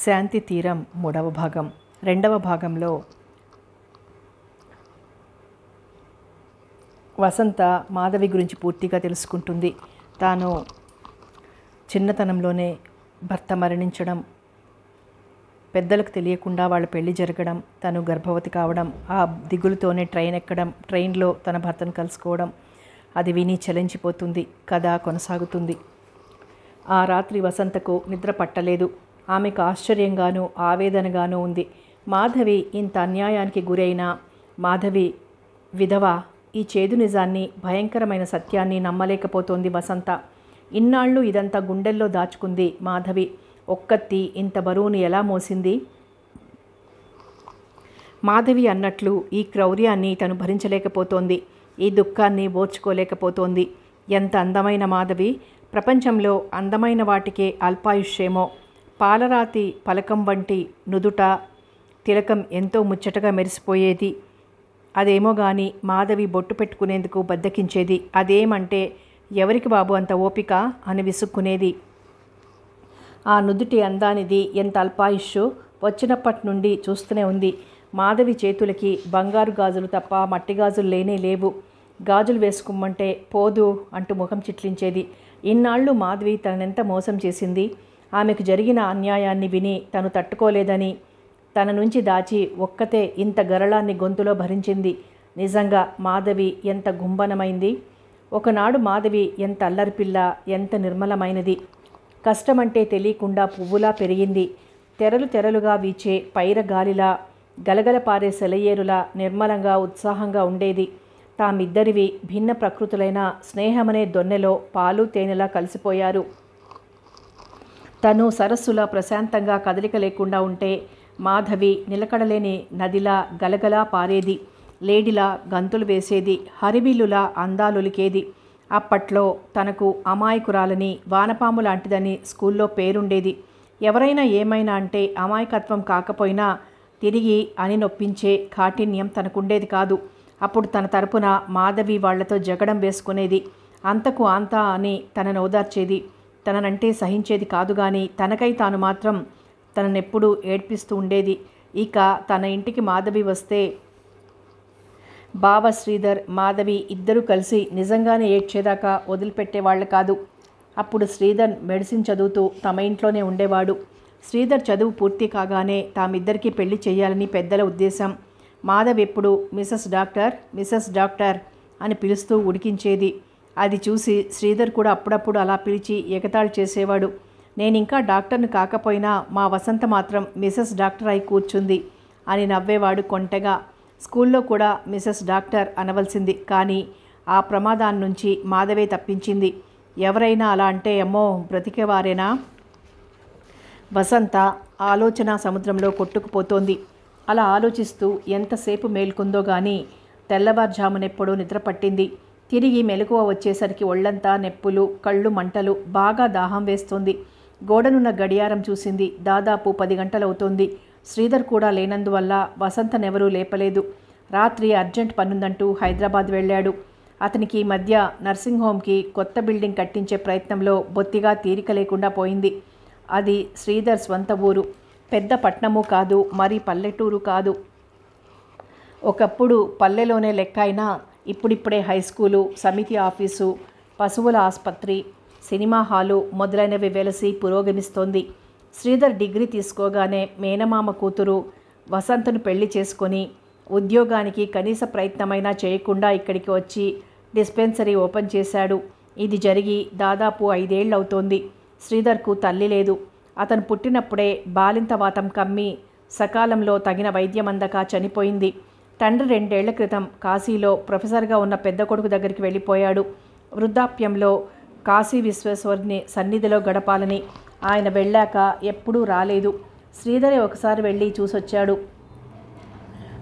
శాంతి తీరం మూడవ భాగం రెండవ భాగంలో వసంత మాధవి గురించి పూర్తిగా తెలుసుకుంటుంది తాను చిన్నతనంలోనే భర్త మరణించడం పెద్దలకు తెలియకుండా వాళ్ళ పెళ్లి జరగడం తను గర్భవతి కావడం ఆ దిగులుతోనే ట్రైన్ ఎక్కడం ట్రైన్లో తన భర్తను కలుసుకోవడం అది విని చలించిపోతుంది కథ కొనసాగుతుంది ఆ రాత్రి వసంతకు నిద్ర పట్టలేదు ఆమెకు ఆశ్చర్యంగానూ ఆవేదనగానూ ఉంది మాధవి ఇంత అన్యాయానికి గురైన మాధవి విధవ ఈ చేదు నిజాన్ని భయంకరమైన సత్యాన్ని నమ్మలేకపోతోంది వసంత ఇన్నాళ్ళు ఇదంతా గుండెల్లో దాచుకుంది మాధవి ఒక్కత్తి ఇంత బరువును ఎలా మోసింది మాధవి అన్నట్లు ఈ క్రౌర్యాన్ని తను భరించలేకపోతోంది ఈ దుఃఖాన్ని ఓర్చుకోలేకపోతోంది ఎంత అందమైన మాధవి ప్రపంచంలో అందమైన వాటికే అల్పాయుష్యేమో పాలరాతి పలకం వంటి నుదుట తిలకం ఎంతో ముచ్చటగా మెరిసిపోయేది అదేమో గాని మాధవి బొట్టు పెట్టుకునేందుకు బద్దకించేది అదేమంటే ఎవరికి బాబు అంత ఓపిక అని విసుక్కునేది ఆ నుదుటి అందానిది ఎంత అల్పాయుష్ వచ్చినప్పటి నుండి చూస్తూనే ఉంది మాధవి చేతులకి బంగారు గాజులు తప్ప మట్టి గాజులు లేనే లేవు గాజులు వేసుకోమంటే పోదు అంటూ ముఖం చిట్లించేది ఇన్నాళ్ళు మాధవి తనెంత మోసం చేసింది ఆమెకు జరిగిన అన్యాయాన్ని విని తను తట్టుకోలేదని తన నుంచి దాచి ఒక్కతే ఇంత గరళాన్ని గొంతులో భరించింది నిజంగా మాధవి ఎంత గుంబనమైంది ఒకనాడు మాధవి ఎంత అల్లరిపిల్ల ఎంత నిర్మలమైనది కష్టమంటే తెలియకుండా పువ్వులా పెరిగింది తెరలు తెరలుగా వీచే పైర గాలిలా గలగల పారే సెలయేరులా నిర్మలంగా ఉత్సాహంగా ఉండేది తామిద్దరివి భిన్న ప్రకృతులైన స్నేహమనే దొన్నెలో పాలు తేనెలా కలిసిపోయారు తను సరస్సులా ప్రశాంతంగా కదలిక లేకుండా ఉంటే మాధవి నిలకడలేని నదిలా గలగలా పారేది లేడిలా గంతులు వేసేది హరిబిల్లులా అందాలులికేది అప్పట్లో తనకు అమాయకురాలని వానపాము లాంటిదని స్కూల్లో పేరుండేది ఎవరైనా ఏమైనా అంటే అమాయకత్వం కాకపోయినా తిరిగి అని నొప్పించే కాఠిన్యం తనకుండేది కాదు అప్పుడు తన తరపున మాధవి వాళ్లతో జగడం వేసుకునేది అంతకు అంతా అని తనను ఓదార్చేది తననంటే సహించేది కాదు కానీ తనకై తాను మాత్రం తననెప్పుడూ ఏడ్పిస్తూ ఉండేది ఇక తన ఇంటికి మాధవి వస్తే బావ శ్రీధర్ మాధవి ఇద్దరూ కలిసి నిజంగానే ఏడ్చేదాకా వదిలిపెట్టేవాళ్ళు కాదు అప్పుడు శ్రీధర్ మెడిసిన్ చదువుతూ తమ ఇంట్లోనే ఉండేవాడు శ్రీధర్ చదువు పూర్తి కాగానే తామిద్దరికీ పెళ్లి చేయాలని పెద్దల ఉద్దేశం మాధవ్ ఎప్పుడు మిసెస్ డాక్టర్ మిసెస్ డాక్టర్ అని పిలుస్తూ ఉడికించేది అది చూసి శ్రీధర్ కూడా అప్పుడప్పుడు అలా పిలిచి ఎగతాళి చేసేవాడు నేను ఇంకా డాక్టర్ను కాకపోయినా మా వసంత మాత్రం మిసెస్ డాక్టర్ అయి కూర్చుంది అని నవ్వేవాడు కొంటగా స్కూల్లో కూడా మిసెస్ డాక్టర్ అనవలసింది కానీ ఆ ప్రమాదాన్ని నుంచి మాధవే తప్పించింది ఎవరైనా అలా అంటే ఏమో బ్రతికేవారేనా వసంత ఆలోచన సముద్రంలో కొట్టుకుపోతోంది అలా ఆలోచిస్తూ ఎంతసేపు మేల్కొందో కానీ తెల్లవారుజామునెప్పుడో నిద్ర పట్టింది తిరిగి మెలకువ వచ్చేసరికి ఒళ్ళంతా నెప్పులు కళ్ళు మంటలు బాగా దాహం వేస్తుంది గోడనున్న గడియారం చూసింది దాదాపు పది గంటలవుతోంది శ్రీధర్ కూడా లేనందువల్ల వసంతనెవరూ లేపలేదు రాత్రి అర్జెంట్ పనుందంటూ హైదరాబాద్ వెళ్ళాడు అతనికి మధ్య నర్సింగ్ హోమ్కి కొత్త బిల్డింగ్ కట్టించే ప్రయత్నంలో బొత్తిగా తీరిక లేకుండా పోయింది అది శ్రీధర్ స్వంత ఊరు పెద్ద పట్నము కాదు మరి పల్లెటూరు కాదు ఒకప్పుడు పల్లెలోనే లెక్క అయినా ఇప్పుడిప్పుడే హై స్కూలు సమితి ఆఫీసు పశువుల ఆసుపత్రి సినిమా హాలు మొదలైనవి వెలసి పురోగమిస్తోంది శ్రీధర్ డిగ్రీ తీసుకోగానే మేనమామ కూతురు వసంతను పెళ్లి చేసుకొని ఉద్యోగానికి కనీస ప్రయత్నమైనా చేయకుండా ఇక్కడికి వచ్చి డిస్పెన్సరీ ఓపెన్ చేశాడు ఇది జరిగి దాదాపు ఐదేళ్లవుతోంది శ్రీధర్కు తల్లి లేదు అతను పుట్టినప్పుడే బాలింతవాతం కమ్మి సకాలంలో తగిన వైద్యం అందక చనిపోయింది తండ్రి రెండేళ్ల క్రితం కాశీలో ప్రొఫెసర్గా ఉన్న పెద్ద కొడుకు దగ్గరికి వెళ్ళిపోయాడు వృద్ధాప్యంలో కాశీ విశ్వేశ్వరిని సన్నిధిలో గడపాలని ఆయన వెళ్ళాక ఎప్పుడూ రాలేదు శ్రీధర్ ఒకసారి వెళ్ళి చూసొచ్చాడు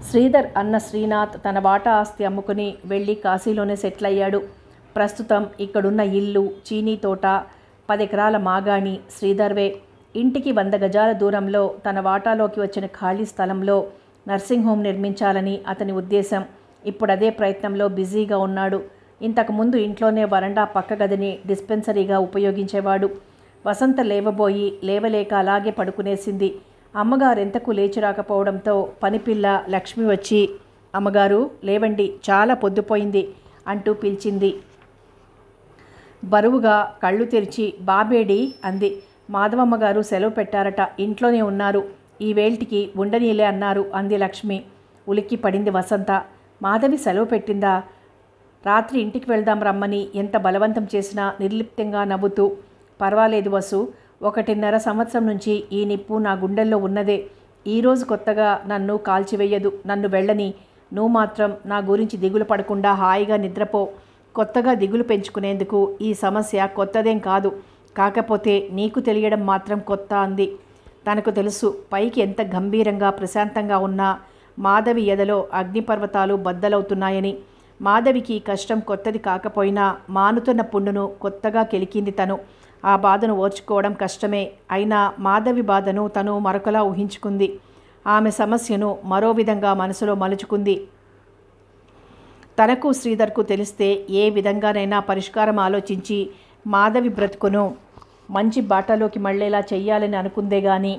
శ్రీధర్ అన్న శ్రీనాథ్ తన వాటా ఆస్తి అమ్ముకుని వెళ్ళి కాశీలోనే సెటిల్ అయ్యాడు ప్రస్తుతం ఇక్కడున్న ఇల్లు చీనీ తోట పదెకరాల మాగాణి శ్రీధర్వే ఇంటికి వంద గజాల దూరంలో తన వాటాలోకి వచ్చిన ఖాళీ స్థలంలో నర్సింగ్ హోమ్ నిర్మించాలని అతని ఉద్దేశం ఇప్పుడు అదే ప్రయత్నంలో బిజీగా ఉన్నాడు ఇంతకుముందు ఇంట్లోనే వరండా పక్క గదిని డిస్పెన్సరీగా ఉపయోగించేవాడు వసంత లేవబోయి లేవలేక అలాగే పడుకునేసింది అమ్మగారు ఎంతకు లేచి రాకపోవడంతో పనిపిల్ల లక్ష్మి వచ్చి అమ్మగారు లేవండి చాలా పొద్దుపోయింది అంటూ పిలిచింది బరువుగా కళ్ళు తెరిచి బాబేడి అంది మాధవమ్మగారు సెలవు పెట్టారట ఇంట్లోనే ఉన్నారు ఈ వేల్టికి ఉండనీలే అన్నారు అంది లక్ష్మి ఉలిక్కి పడింది వసంత మాధవి సెలవు పెట్టిందా రాత్రి ఇంటికి వెళ్దాం రమ్మని ఎంత బలవంతం చేసినా నిర్లిప్తంగా నవ్వుతూ పర్వాలేదు వసు ఒకటిన్నర సంవత్సరం నుంచి ఈ నిప్పు నా గుండెల్లో ఉన్నదే ఈరోజు కొత్తగా నన్ను కాల్చివేయదు నన్ను వెళ్ళని నువ్వు మాత్రం నా గురించి దిగులు పడకుండా హాయిగా నిద్రపో కొత్తగా దిగులు పెంచుకునేందుకు ఈ సమస్య కొత్తదేం కాదు కాకపోతే నీకు తెలియడం మాత్రం కొత్త అంది తనకు తెలుసు పైకి ఎంత గంభీరంగా ప్రశాంతంగా ఉన్నా మాధవి ఎదలో అగ్నిపర్వతాలు బద్దలవుతున్నాయని మాధవికి కష్టం కొత్తది కాకపోయినా మానుతున్న పుండును కొత్తగా కెలికింది తను ఆ బాధను ఓర్చుకోవడం కష్టమే అయినా మాధవి బాధను తను మరొకలా ఊహించుకుంది ఆమె సమస్యను మరో విధంగా మనసులో మలుచుకుంది తనకు శ్రీధర్కు తెలిస్తే ఏ విధంగానైనా పరిష్కారం ఆలోచించి మాధవి బ్రతుకును మంచి బాటలోకి మళ్ళేలా చెయ్యాలని అనుకుందే గాని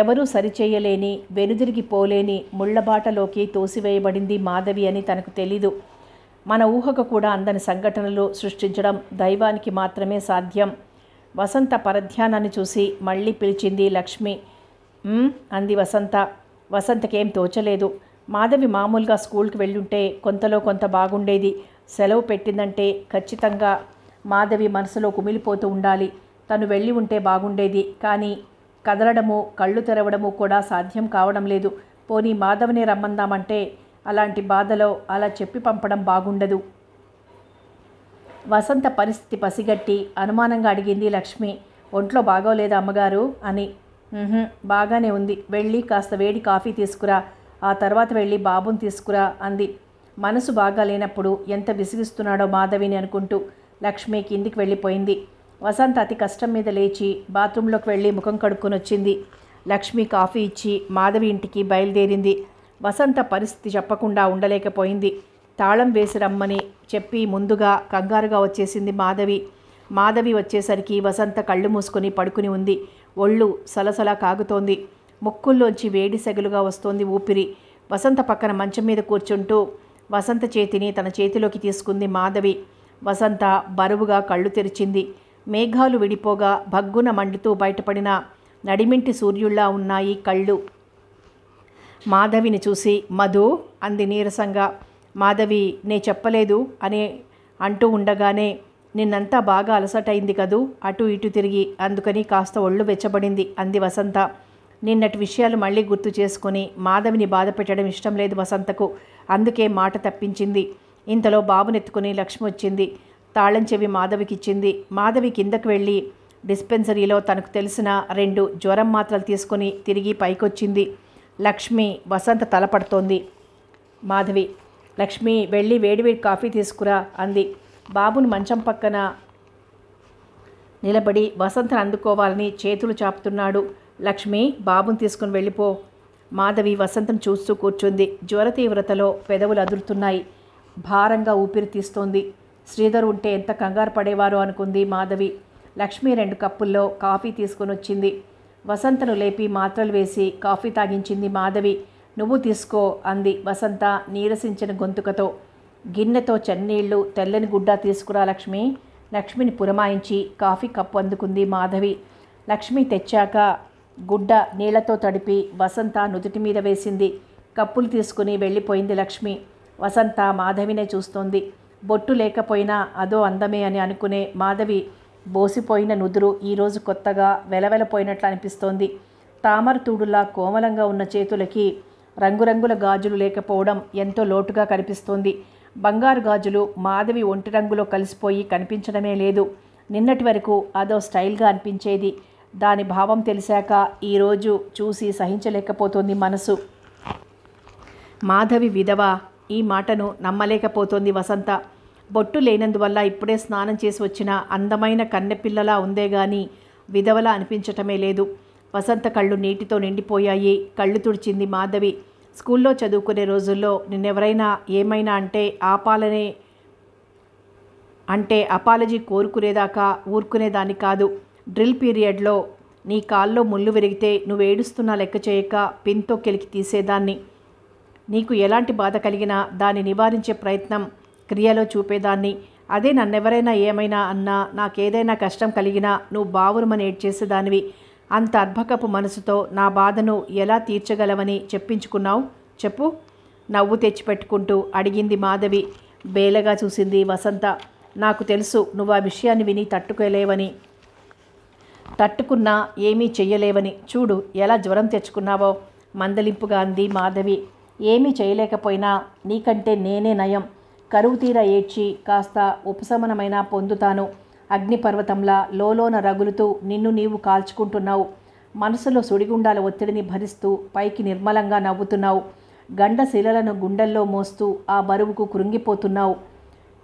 ఎవరూ సరిచేయలేని వెనుదిరిగి పోలేని ముళ్లబాటలోకి తోసివేయబడింది మాధవి అని తనకు తెలీదు మన ఊహకు కూడా అందని సంఘటనలు సృష్టించడం దైవానికి మాత్రమే సాధ్యం వసంత పరధ్యానాన్ని చూసి మళ్ళీ పిలిచింది లక్ష్మి అంది వసంత వసంతకేం తోచలేదు మాధవి మామూలుగా స్కూల్కి వెళ్ళుంటే కొంతలో కొంత బాగుండేది సెలవు పెట్టిందంటే ఖచ్చితంగా మాధవి మనసులో కుమిలిపోతూ ఉండాలి తను వెళ్ళి ఉంటే బాగుండేది కానీ కదలడము కళ్ళు తెరవడము కూడా సాధ్యం కావడం లేదు పోనీ మాధవని రమ్మందామంటే అలాంటి బాధలో అలా చెప్పి పంపడం బాగుండదు వసంత పరిస్థితి పసిగట్టి అనుమానంగా అడిగింది లక్ష్మి ఒంట్లో బాగోలేదు అమ్మగారు అని బాగానే ఉంది వెళ్ళి కాస్త వేడి కాఫీ తీసుకురా ఆ తర్వాత వెళ్ళి బాబుని తీసుకురా అంది మనసు బాగా లేనప్పుడు ఎంత విసిగిస్తున్నాడో మాధవిని అనుకుంటూ లక్ష్మి కిందికి వెళ్ళిపోయింది వసంత్ అతి కష్టం మీద లేచి బాత్రూంలోకి వెళ్ళి ముఖం కడుక్కొని వచ్చింది లక్ష్మి కాఫీ ఇచ్చి మాధవి ఇంటికి బయలుదేరింది వసంత పరిస్థితి చెప్పకుండా ఉండలేకపోయింది తాళం వేసి రమ్మని చెప్పి ముందుగా కంగారుగా వచ్చేసింది మాధవి మాధవి వచ్చేసరికి వసంత కళ్ళు మూసుకొని పడుకుని ఉంది ఒళ్ళు సలసల కాగుతోంది ముక్కుల్లోంచి వేడి సెగలుగా వస్తోంది ఊపిరి వసంత పక్కన మంచం మీద కూర్చుంటూ వసంత చేతిని తన చేతిలోకి తీసుకుంది మాధవి వసంత బరువుగా కళ్ళు తెరిచింది మేఘాలు విడిపోగా భగ్గున మండుతూ బయటపడిన నడిమింటి సూర్యుళ్లా ఉన్నాయి కళ్ళు మాధవిని చూసి మధు అంది నీరసంగా మాధవి నే చెప్పలేదు అని అంటూ ఉండగానే నిన్నంతా బాగా అలసటైంది కదూ అటు ఇటు తిరిగి అందుకని కాస్త ఒళ్ళు వెచ్చబడింది అంది వసంత నిన్నటి విషయాలు మళ్ళీ గుర్తు చేసుకుని మాధవిని బాధ పెట్టడం ఇష్టం లేదు వసంతకు అందుకే మాట తప్పించింది ఇంతలో బాబునెత్తుకుని లక్ష్మి వచ్చింది తాళం చెవి మాధవికిచ్చింది మాధవి కిందకు వెళ్ళి డిస్పెన్సరీలో తనకు తెలిసిన రెండు జ్వరం మాత్రలు తీసుకుని తిరిగి పైకొచ్చింది లక్ష్మి వసంత తలపడుతోంది మాధవి లక్ష్మి వెళ్ళి వేడివేడి కాఫీ తీసుకురా అంది బాబును మంచం పక్కన నిలబడి వసంతను అందుకోవాలని చేతులు చాపుతున్నాడు లక్ష్మి బాబుని తీసుకుని వెళ్ళిపో మాధవి వసంతం చూస్తూ కూర్చుంది జ్వర తీవ్రతలో పెదవులు అదురుతున్నాయి భారంగా ఊపిరి తీస్తోంది శ్రీధర్ ఉంటే ఎంత కంగారు పడేవారో అనుకుంది మాధవి లక్ష్మి రెండు కప్పుల్లో కాఫీ తీసుకుని వచ్చింది వసంతను లేపి మాత్రలు వేసి కాఫీ తాగించింది మాధవి నువ్వు తీసుకో అంది వసంత నీరసించిన గొంతుకతో గిన్నెతో చెన్నీళ్లు తెల్లని గుడ్డ తీసుకురా లక్ష్మి లక్ష్మిని పురమాయించి కాఫీ కప్పు అందుకుంది మాధవి లక్ష్మి తెచ్చాక గుడ్డ నీళ్లతో తడిపి వసంత నుదుటి మీద వేసింది కప్పులు తీసుకుని వెళ్ళిపోయింది లక్ష్మి వసంత మాధవినే చూస్తోంది బొట్టు లేకపోయినా అదో అందమే అని అనుకునే మాధవి బోసిపోయిన నుదురు ఈరోజు కొత్తగా వెలవెలపోయినట్లు అనిపిస్తోంది తామర తూడులా కోమలంగా ఉన్న చేతులకి రంగురంగుల గాజులు లేకపోవడం ఎంతో లోటుగా కనిపిస్తోంది బంగారు గాజులు మాధవి ఒంటి రంగులో కలిసిపోయి కనిపించడమే లేదు నిన్నటి వరకు అదో స్టైల్గా అనిపించేది దాని భావం తెలిసాక ఈరోజు చూసి సహించలేకపోతుంది మనసు మాధవి విధవ ఈ మాటను నమ్మలేకపోతోంది వసంత బొట్టు లేనందువల్ల ఇప్పుడే స్నానం చేసి వచ్చిన అందమైన కన్నెపిల్లలా ఉందే గాని విధవలా అనిపించటమే లేదు వసంత కళ్ళు నీటితో నిండిపోయాయి కళ్ళు తుడిచింది మాధవి స్కూల్లో చదువుకునే రోజుల్లో నిన్నెవరైనా ఏమైనా అంటే ఆపాలనే అంటే అపాలజీ కోరుకునేదాకా ఊరుకునేదాన్ని కాదు డ్రిల్ పీరియడ్లో నీ కాల్లో ముళ్ళు విరిగితే నువ్వేడుస్తున్నా లెక్క చేయక పిన్తో కెలికి తీసేదాన్ని నీకు ఎలాంటి బాధ కలిగినా దాన్ని నివారించే ప్రయత్నం క్రియలో చూపేదాన్ని అదే నన్నెవరైనా ఏమైనా అన్నా నాకేదైనా కష్టం కలిగినా నువ్వు బావురమని ఏడ్చేసేదానివి అంత అర్భకపు మనసుతో నా బాధను ఎలా తీర్చగలవని చెప్పించుకున్నావు చెప్పు నవ్వు తెచ్చిపెట్టుకుంటూ అడిగింది మాధవి బేలగా చూసింది వసంత నాకు తెలుసు నువ్వు ఆ విషయాన్ని విని తట్టుకోలేవని తట్టుకున్నా ఏమీ చెయ్యలేవని చూడు ఎలా జ్వరం తెచ్చుకున్నావో మందలింపుగా అంది మాధవి ఏమీ చేయలేకపోయినా నీకంటే నేనే నయం కరువు తీర ఏడ్చి కాస్త ఉపశమనమైనా పొందుతాను అగ్నిపర్వతంలా లోలోన రగులుతూ నిన్ను నీవు కాల్చుకుంటున్నావు మనసులో సుడిగుండాల ఒత్తిడిని భరిస్తూ పైకి నిర్మలంగా నవ్వుతున్నావు గండ శిలలను గుండెల్లో మోస్తూ ఆ బరువుకు కృంగిపోతున్నావు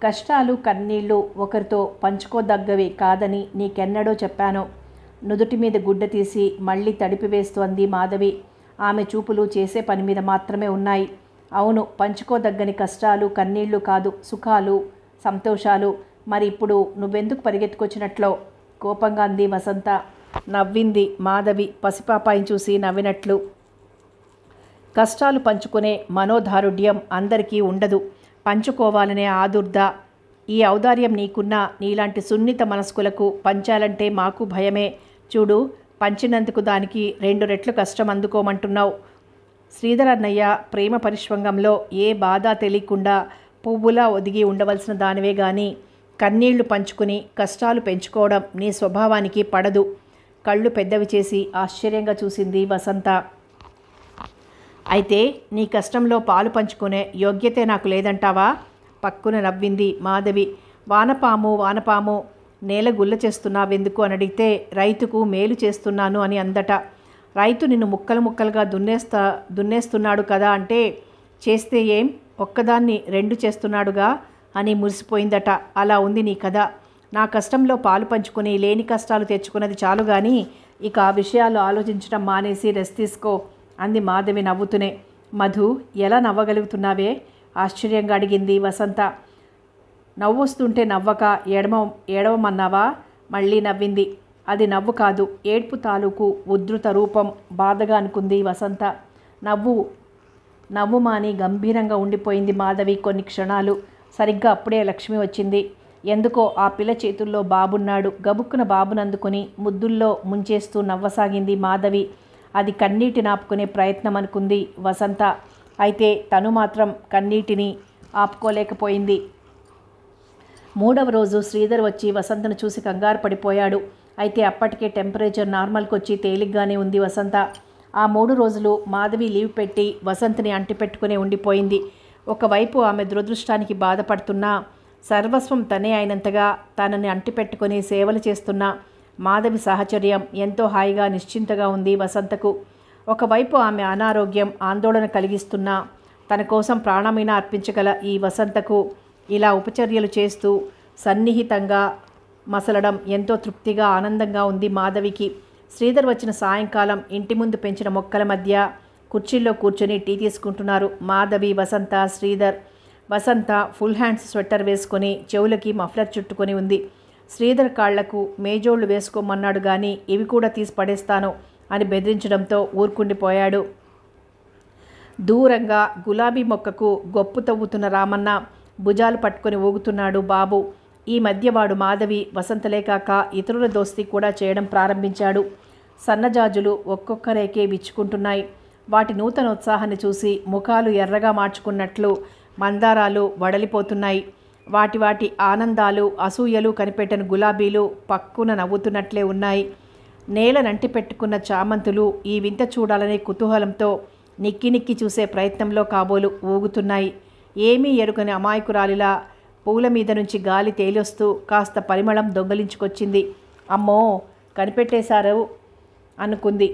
కష్టాలు కన్నీళ్లు ఒకరితో పంచుకోదగ్గవి కాదని నీకెన్నడో చెప్పాను నుదుటి మీద గుడ్డ తీసి మళ్ళీ తడిపివేస్తోంది మాధవి ఆమె చూపులు చేసే పని మీద మాత్రమే ఉన్నాయి అవును పంచుకోదగ్గని కష్టాలు కన్నీళ్లు కాదు సుఖాలు సంతోషాలు మరి ఇప్పుడు నువ్వెందుకు పరిగెత్తుకొచ్చినట్లో కోపంగా అంది వసంత నవ్వింది మాధవి పసిపాపాయిని చూసి నవ్వినట్లు కష్టాలు పంచుకునే మనోధారుఢ్యం అందరికీ ఉండదు పంచుకోవాలనే ఆదుర్ద ఈ ఔదార్యం నీకున్నా నీలాంటి సున్నిత మనస్కులకు పంచాలంటే మాకు భయమే చూడు పంచినందుకు దానికి రెండు రెట్లు కష్టం అందుకోమంటున్నావు శ్రీధరన్నయ్య ప్రేమ పరిష్వంగంలో ఏ బాధ తెలియకుండా పువ్వులా ఒదిగి ఉండవలసిన దానివే గాని కన్నీళ్లు పంచుకుని కష్టాలు పెంచుకోవడం నీ స్వభావానికి పడదు కళ్ళు పెద్దవి చేసి ఆశ్చర్యంగా చూసింది వసంత అయితే నీ కష్టంలో పాలు పంచుకునే యోగ్యతే నాకు లేదంటావా పక్కున నవ్వింది మాధవి వానపాము వానపాము నేల గుల్ల చేస్తున్నావెందుకు అని అడిగితే రైతుకు మేలు చేస్తున్నాను అని అందట రైతు నిన్ను ముక్కలు ముక్కలుగా దున్నేస్తా దున్నేస్తున్నాడు కదా అంటే చేస్తే ఏం ఒక్కదాన్ని రెండు చేస్తున్నాడుగా అని మురిసిపోయిందట అలా ఉంది నీ కథ నా కష్టంలో పాలు పంచుకొని లేని కష్టాలు తెచ్చుకున్నది చాలు కానీ ఇక ఆ విషయాలు ఆలోచించడం మానేసి రెస్ట్ తీసుకో అంది మాధవి నవ్వుతూనే మధు ఎలా నవ్వగలుగుతున్నావే ఆశ్చర్యంగా అడిగింది వసంత నవ్వొస్తుంటే నవ్వక ఎడమ ఏడవమన్నావా మళ్ళీ నవ్వింది అది నవ్వు కాదు ఏడ్పు తాలూకు ఉద్ధృత రూపం బాధగా అనుకుంది వసంత నవ్వు నవ్వు మాని గంభీరంగా ఉండిపోయింది మాధవి కొన్ని క్షణాలు సరిగ్గా అప్పుడే లక్ష్మి వచ్చింది ఎందుకో ఆ పిల్ల చేతుల్లో బాబున్నాడు గబుక్కున బాబునందుకుని ముద్దుల్లో ముంచేస్తూ నవ్వసాగింది మాధవి అది కన్నీటి నాపుకునే ప్రయత్నం అనుకుంది వసంత అయితే తను మాత్రం కన్నీటిని ఆపుకోలేకపోయింది మూడవ రోజు శ్రీధర్ వచ్చి వసంతను చూసి కంగారు పడిపోయాడు అయితే అప్పటికే టెంపరేచర్ నార్మల్కి వచ్చి తేలిగ్గానే ఉంది వసంత ఆ మూడు రోజులు మాధవి లీవ్ పెట్టి వసంతని అంటిపెట్టుకునే ఉండిపోయింది ఒకవైపు ఆమె దురదృష్టానికి బాధపడుతున్నా సర్వస్వం తనే అయినంతగా తనని అంటిపెట్టుకుని సేవలు చేస్తున్న మాధవి సాహచర్యం ఎంతో హాయిగా నిశ్చింతగా ఉంది వసంతకు ఒకవైపు ఆమె అనారోగ్యం ఆందోళన కలిగిస్తున్నా తన కోసం ప్రాణమైనా అర్పించగల ఈ వసంతకు ఇలా ఉపచర్యలు చేస్తూ సన్నిహితంగా మసలడం ఎంతో తృప్తిగా ఆనందంగా ఉంది మాధవికి శ్రీధర్ వచ్చిన సాయంకాలం ఇంటి ముందు పెంచిన మొక్కల మధ్య కుర్చీల్లో కూర్చొని టీ తీసుకుంటున్నారు Madhavi Vasantha Sridhar Vasantha full hands sweater వేసుకొని చెవులకి మఫ్లర్ చుట్టుకొని ఉంది శ్రీధర్ కాళ్లకు మేజోళ్లు వేసుకోమన్నాడు కానీ ఇవి కూడా తీసి పడేస్తాను అని బెదిరించడంతో ఊరుకుండిపోయాడు దూరంగా గులాబీ మొక్కకు గొప్పు తవ్వుతున్న రామన్న భుజాలు పట్టుకొని ఊగుతున్నాడు బాబు ఈ మధ్య వాడు మాధవి వసంతలే కాక ఇతరుల దోస్తి కూడా చేయడం ప్రారంభించాడు సన్నజాజులు ఒక్కొక్కరేకే విచ్చుకుంటున్నాయి వాటి నూతన ఉత్సాహాన్ని చూసి ముఖాలు ఎర్రగా మార్చుకున్నట్లు మందారాలు వడలిపోతున్నాయి వాటి వాటి ఆనందాలు అసూయలు కనిపెట్టిన గులాబీలు పక్కున నవ్వుతున్నట్లే ఉన్నాయి నేల నంటి పెట్టుకున్న చామంతులు ఈ వింత చూడాలనే కుతూహలంతో నిక్కి నిక్కి చూసే ప్రయత్నంలో కాబోలు ఊగుతున్నాయి ఏమీ ఎరుగని అమాయకురాలిలా పూల మీద నుంచి గాలి తేలొస్తూ కాస్త పరిమళం దొంగలించుకొచ్చింది అమ్మో కనిపెట్టేశారు అనుకుంది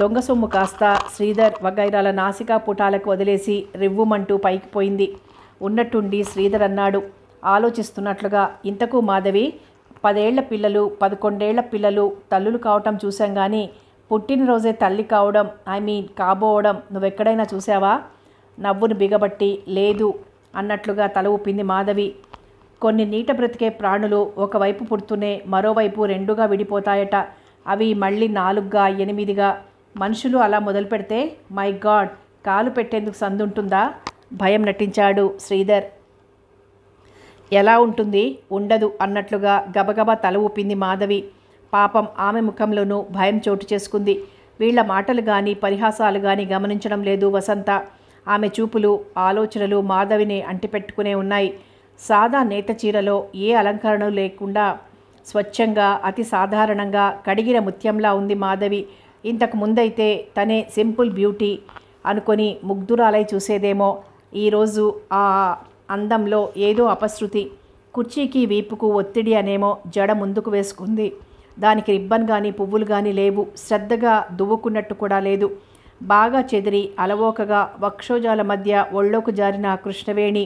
దొంగ సొమ్ము కాస్త శ్రీధర్ వగైరాల నాసికా పుటాలకు వదిలేసి రివ్వుమంటూ పైకి పోయింది ఉన్నట్టుండి శ్రీధర్ అన్నాడు ఆలోచిస్తున్నట్లుగా ఇంతకు మాధవి పదేళ్ల పిల్లలు పదకొండేళ్ల పిల్లలు తల్లులు కావటం చూశాం కానీ పుట్టినరోజే తల్లి కావడం ఐ మీన్ కాబోవడం నువ్వెక్కడైనా చూసావా నవ్వును బిగబట్టి లేదు అన్నట్లుగా తల ఊపింది మాధవి కొన్ని నీట బ్రతికే ప్రాణులు ఒకవైపు పుడుతూనే మరోవైపు రెండుగా విడిపోతాయట అవి మళ్ళీ నాలుగుగా ఎనిమిదిగా మనుషులు అలా మొదలు పెడితే మై గాడ్ కాలు పెట్టేందుకు సందుంటుందా భయం నటించాడు శ్రీధర్ ఎలా ఉంటుంది ఉండదు అన్నట్లుగా గబగబా తల ఊపింది మాధవి పాపం ఆమె ముఖంలోనూ భయం చోటు చేసుకుంది వీళ్ల మాటలు కానీ పరిహాసాలు కానీ గమనించడం లేదు వసంత ఆమె చూపులు ఆలోచనలు మాధవిని అంటిపెట్టుకునే ఉన్నాయి సాదా నేత చీరలో ఏ అలంకరణ లేకుండా స్వచ్ఛంగా అతి సాధారణంగా కడిగిన ముత్యంలా ఉంది మాధవి ఇంతకు ముందైతే తనే సింపుల్ బ్యూటీ అనుకొని ముగ్ధురాలై చూసేదేమో ఈరోజు ఆ అందంలో ఏదో అపశృతి కుర్చీకి వీపుకు ఒత్తిడి అనేమో జడ ముందుకు వేసుకుంది దానికి రిబ్బన్ కానీ పువ్వులు కానీ లేవు శ్రద్ధగా దువ్వుకున్నట్టు కూడా లేదు బాగా చెదిరి అలవోకగా వక్షోజాల మధ్య ఒళ్ళోకు జారిన కృష్ణవేణి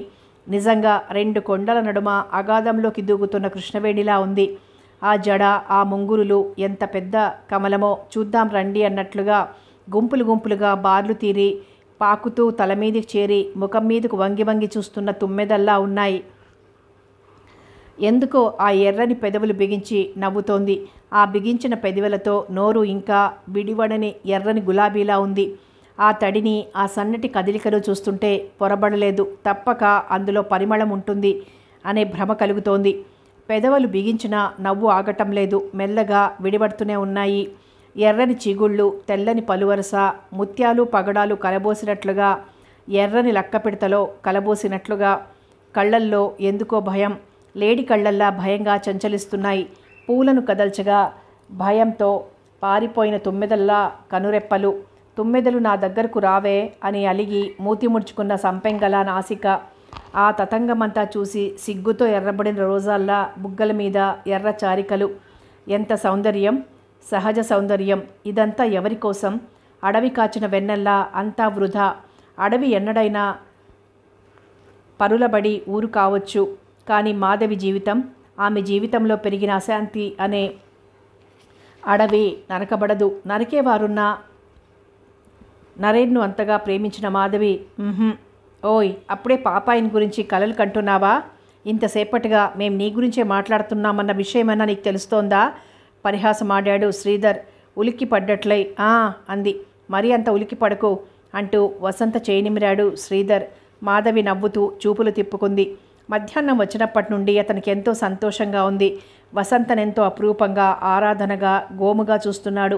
నిజంగా రెండు కొండల నడుమ అగాధంలోకి దూగుతున్న కృష్ణవేణిలా ఉంది ఆ జడ ఆ ముంగురులు ఎంత పెద్ద కమలమో చూద్దాం రండి అన్నట్లుగా గుంపులు గుంపులుగా బార్లు తీరి పాకుతూ తల మీదకి చేరి ముఖం మీదకు వంగి వంగి చూస్తున్న తుమ్మెదల్లా ఉన్నాయి ఎందుకో ఆ ఎర్రని పెదవులు బిగించి నవ్వుతోంది ఆ బిగించిన పెదవులతో నోరు ఇంకా విడివడని ఎర్రని గులాబీలా ఉంది ఆ తడిని ఆ సన్నటి కదిలికను చూస్తుంటే పొరబడలేదు తప్పక అందులో పరిమళం ఉంటుంది అనే భ్రమ కలుగుతోంది పెదవులు బిగించిన నవ్వు ఆగటం లేదు మెల్లగా విడిపడుతూనే ఉన్నాయి ఎర్రని చిగుళ్ళు తెల్లని పలువరస ముత్యాలు పగడాలు కలబోసినట్లుగా ఎర్రని లక్కపిడతలో కలబోసినట్లుగా కళ్ళల్లో ఎందుకో భయం లేడి కళ్ళల్లా భయంగా చంచలిస్తున్నాయి పూలను కదల్చగా భయంతో పారిపోయిన తుమ్మెదల్లా కనురెప్పలు తుమ్మెదలు నా దగ్గరకు రావే అని అలిగి మూతి ముడుచుకున్న సంపెంగల నాసిక ఆ తతంగమంతా చూసి సిగ్గుతో ఎర్రబడిన రోజాల్లా బుగ్గల మీద ఎర్ర చారికలు ఎంత సౌందర్యం సహజ సౌందర్యం ఇదంతా ఎవరి కోసం అడవి కాచిన వెన్నెల్లా అంతా వృధా అడవి ఎన్నడైనా పరులబడి ఊరు కావచ్చు కానీ మాధవి జీవితం ఆమె జీవితంలో పెరిగిన అశాంతి అనే అడవి నరకబడదు నరికేవారున్న నరేన్ను అంతగా ప్రేమించిన మాధవి ఓయ్ అప్పుడే పాపాయిన్ గురించి కలలు కంటున్నావా ఇంతసేపటిగా మేము నీ గురించే మాట్లాడుతున్నామన్న విషయమైనా నీకు తెలుస్తోందా పరిహాసం ఆడాడు శ్రీధర్ ఉలిక్కి పడ్డట్లై ఆ అంది మరీ అంత ఉలిక్కి పడకు అంటూ వసంత చేయనిమిరాడు శ్రీధర్ మాధవి నవ్వుతూ చూపులు తిప్పుకుంది మధ్యాహ్నం వచ్చినప్పటి నుండి అతనికి ఎంతో సంతోషంగా ఉంది వసంతనెంతో అపురూపంగా ఆరాధనగా గోముగా చూస్తున్నాడు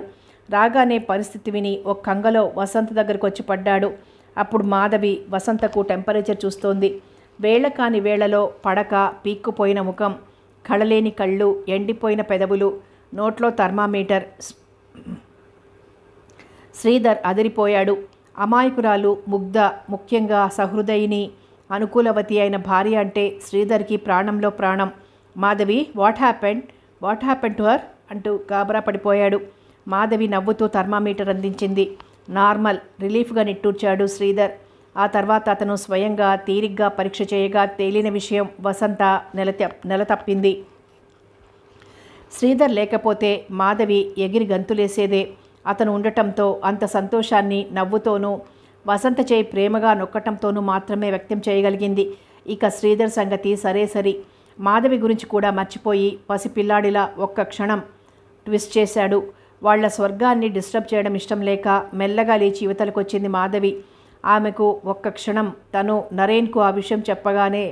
రాగానే పరిస్థితి విని ఒక కంగలో వసంత దగ్గరకు వచ్చి పడ్డాడు అప్పుడు మాధవి వసంతకు టెంపరేచర్ చూస్తోంది వేళ్ల కాని వేళలో పడక పీక్కుపోయిన ముఖం కళలేని కళ్ళు ఎండిపోయిన పెదవులు నోట్లో థర్మామీటర్ శ్రీధర్ అదిరిపోయాడు అమాయకురాలు ముగ్ధ ముఖ్యంగా సహృదయిని అనుకూలవతి అయిన భార్య అంటే శ్రీధర్కి ప్రాణంలో ప్రాణం Madhavi what happened what happened to her అంటూ గాబరా పడిపోయాడు మాధవి నవ్వుతూ థర్మామీటర్ అందించింది నార్మల్ రిలీఫ్గా నిట్టూర్చాడు శ్రీధర్ ఆ తర్వాత అతను స్వయంగా తీరిగ్గా పరీక్ష చేయగా తేలిన విషయం వసంత నెల నెల తప్పింది శ్రీధర్ లేకపోతే మాధవి ఎగిరి గంతులేసేదే అతను ఉండటంతో అంత సంతోషాన్ని నవ్వుతోనూ వసంత చేయి ప్రేమగా నొక్కటంతోనూ మాత్రమే వ్యక్తం చేయగలిగింది ఇక శ్రీధర్ సంగతి సరే సరి మాధవి గురించి కూడా మర్చిపోయి పసిపిల్లాడిలా ఒక్క క్షణం ట్విస్ట్ చేశాడు వాళ్ల స్వర్గాన్ని డిస్టర్బ్ చేయడం ఇష్టం లేక మెల్లగా లేచి యువతలకొచ్చింది మాధవి ఆమెకు ఒక్క క్షణం తను నరేన్కు ఆ విషయం చెప్పగానే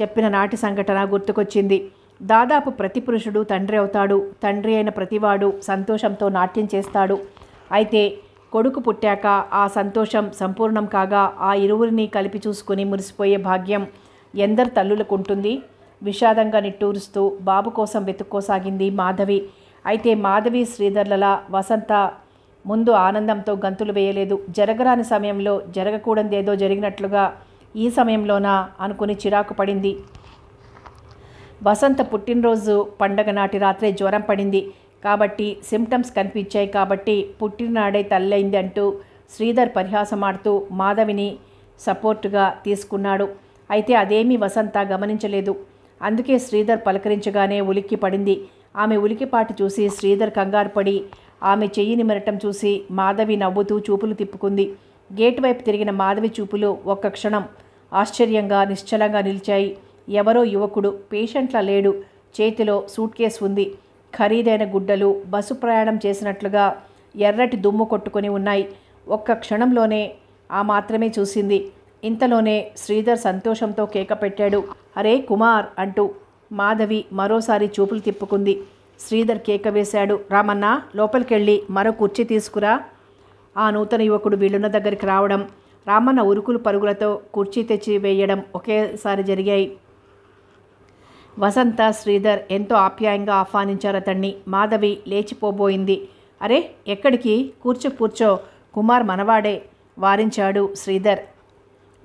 చెప్పిన నాటి సంఘటన గుర్తుకొచ్చింది దాదాపు ప్రతి పురుషుడు తండ్రి అవుతాడు తండ్రి అయిన ప్రతివాడు సంతోషంతో నాట్యం చేస్తాడు అయితే కొడుకు పుట్టాక ఆ సంతోషం సంపూర్ణం కాగా ఆ ఇరువురిని కలిపి చూసుకుని మురిసిపోయే భాగ్యం ఎందరు తల్లులకు ఉంటుంది విషాదంగా నిట్టూరుస్తూ బాబు కోసం వెతుక్కోసాగింది మాధవి అయితే మాధవి శ్రీధర్లల వసంత ముందు ఆనందంతో గంతులు వేయలేదు జరగరాని సమయంలో జరగకూడదేదో జరిగినట్లుగా ఈ సమయంలోనా అనుకుని చిరాకు పడింది వసంత పుట్టినరోజు పండగ నాటి రాత్రే జ్వరం పడింది కాబట్టి సిమ్టమ్స్ కనిపించాయి కాబట్టి పుట్టిననాడే తల్లైంది అంటూ శ్రీధర్ పరిహాసమాడుతూ మాధవిని సపోర్టుగా తీసుకున్నాడు అయితే అదేమీ వసంత గమనించలేదు అందుకే శ్రీధర్ పలకరించగానే ఉలిక్కి పడింది ఆమె ఉలికిపాటు చూసి శ్రీధర్ కంగారు పడి ఆమె చెయ్యి నిమరటం చూసి మాధవి నవ్వుతూ చూపులు తిప్పుకుంది గేట్ వైపు తిరిగిన మాధవి చూపులు ఒక్క క్షణం ఆశ్చర్యంగా నిశ్చలంగా నిలిచాయి ఎవరో యువకుడు పేషెంట్లా లేడు చేతిలో సూట్ కేస్ ఉంది ఖరీదైన గుడ్డలు బస్సు ప్రయాణం చేసినట్లుగా ఎర్రటి దుమ్ము కొట్టుకొని ఉన్నాయి ఒక్క క్షణంలోనే ఆ మాత్రమే చూసింది ఇంతలోనే శ్రీధర్ సంతోషంతో కేక పెట్టాడు అరే కుమార్ అంటూ మాధవి మరోసారి చూపులు తిప్పుకుంది శ్రీధర్ కేక వేశాడు రామన్న లోపలికెళ్ళి మరో కుర్చీ తీసుకురా ఆ నూతన యువకుడు వీళ్ళున్న దగ్గరికి రావడం రామన్న ఉరుకులు పరుగులతో కుర్చీ తెచ్చి వేయడం ఒకేసారి జరిగాయి వసంత శ్రీధర్ ఎంతో ఆప్యాయంగా ఆహ్వానించారు అతన్ని మాధవి లేచిపోబోయింది అరే ఎక్కడికి కూర్చో కూర్చో కుమార్ మనవాడే వారించాడు శ్రీధర్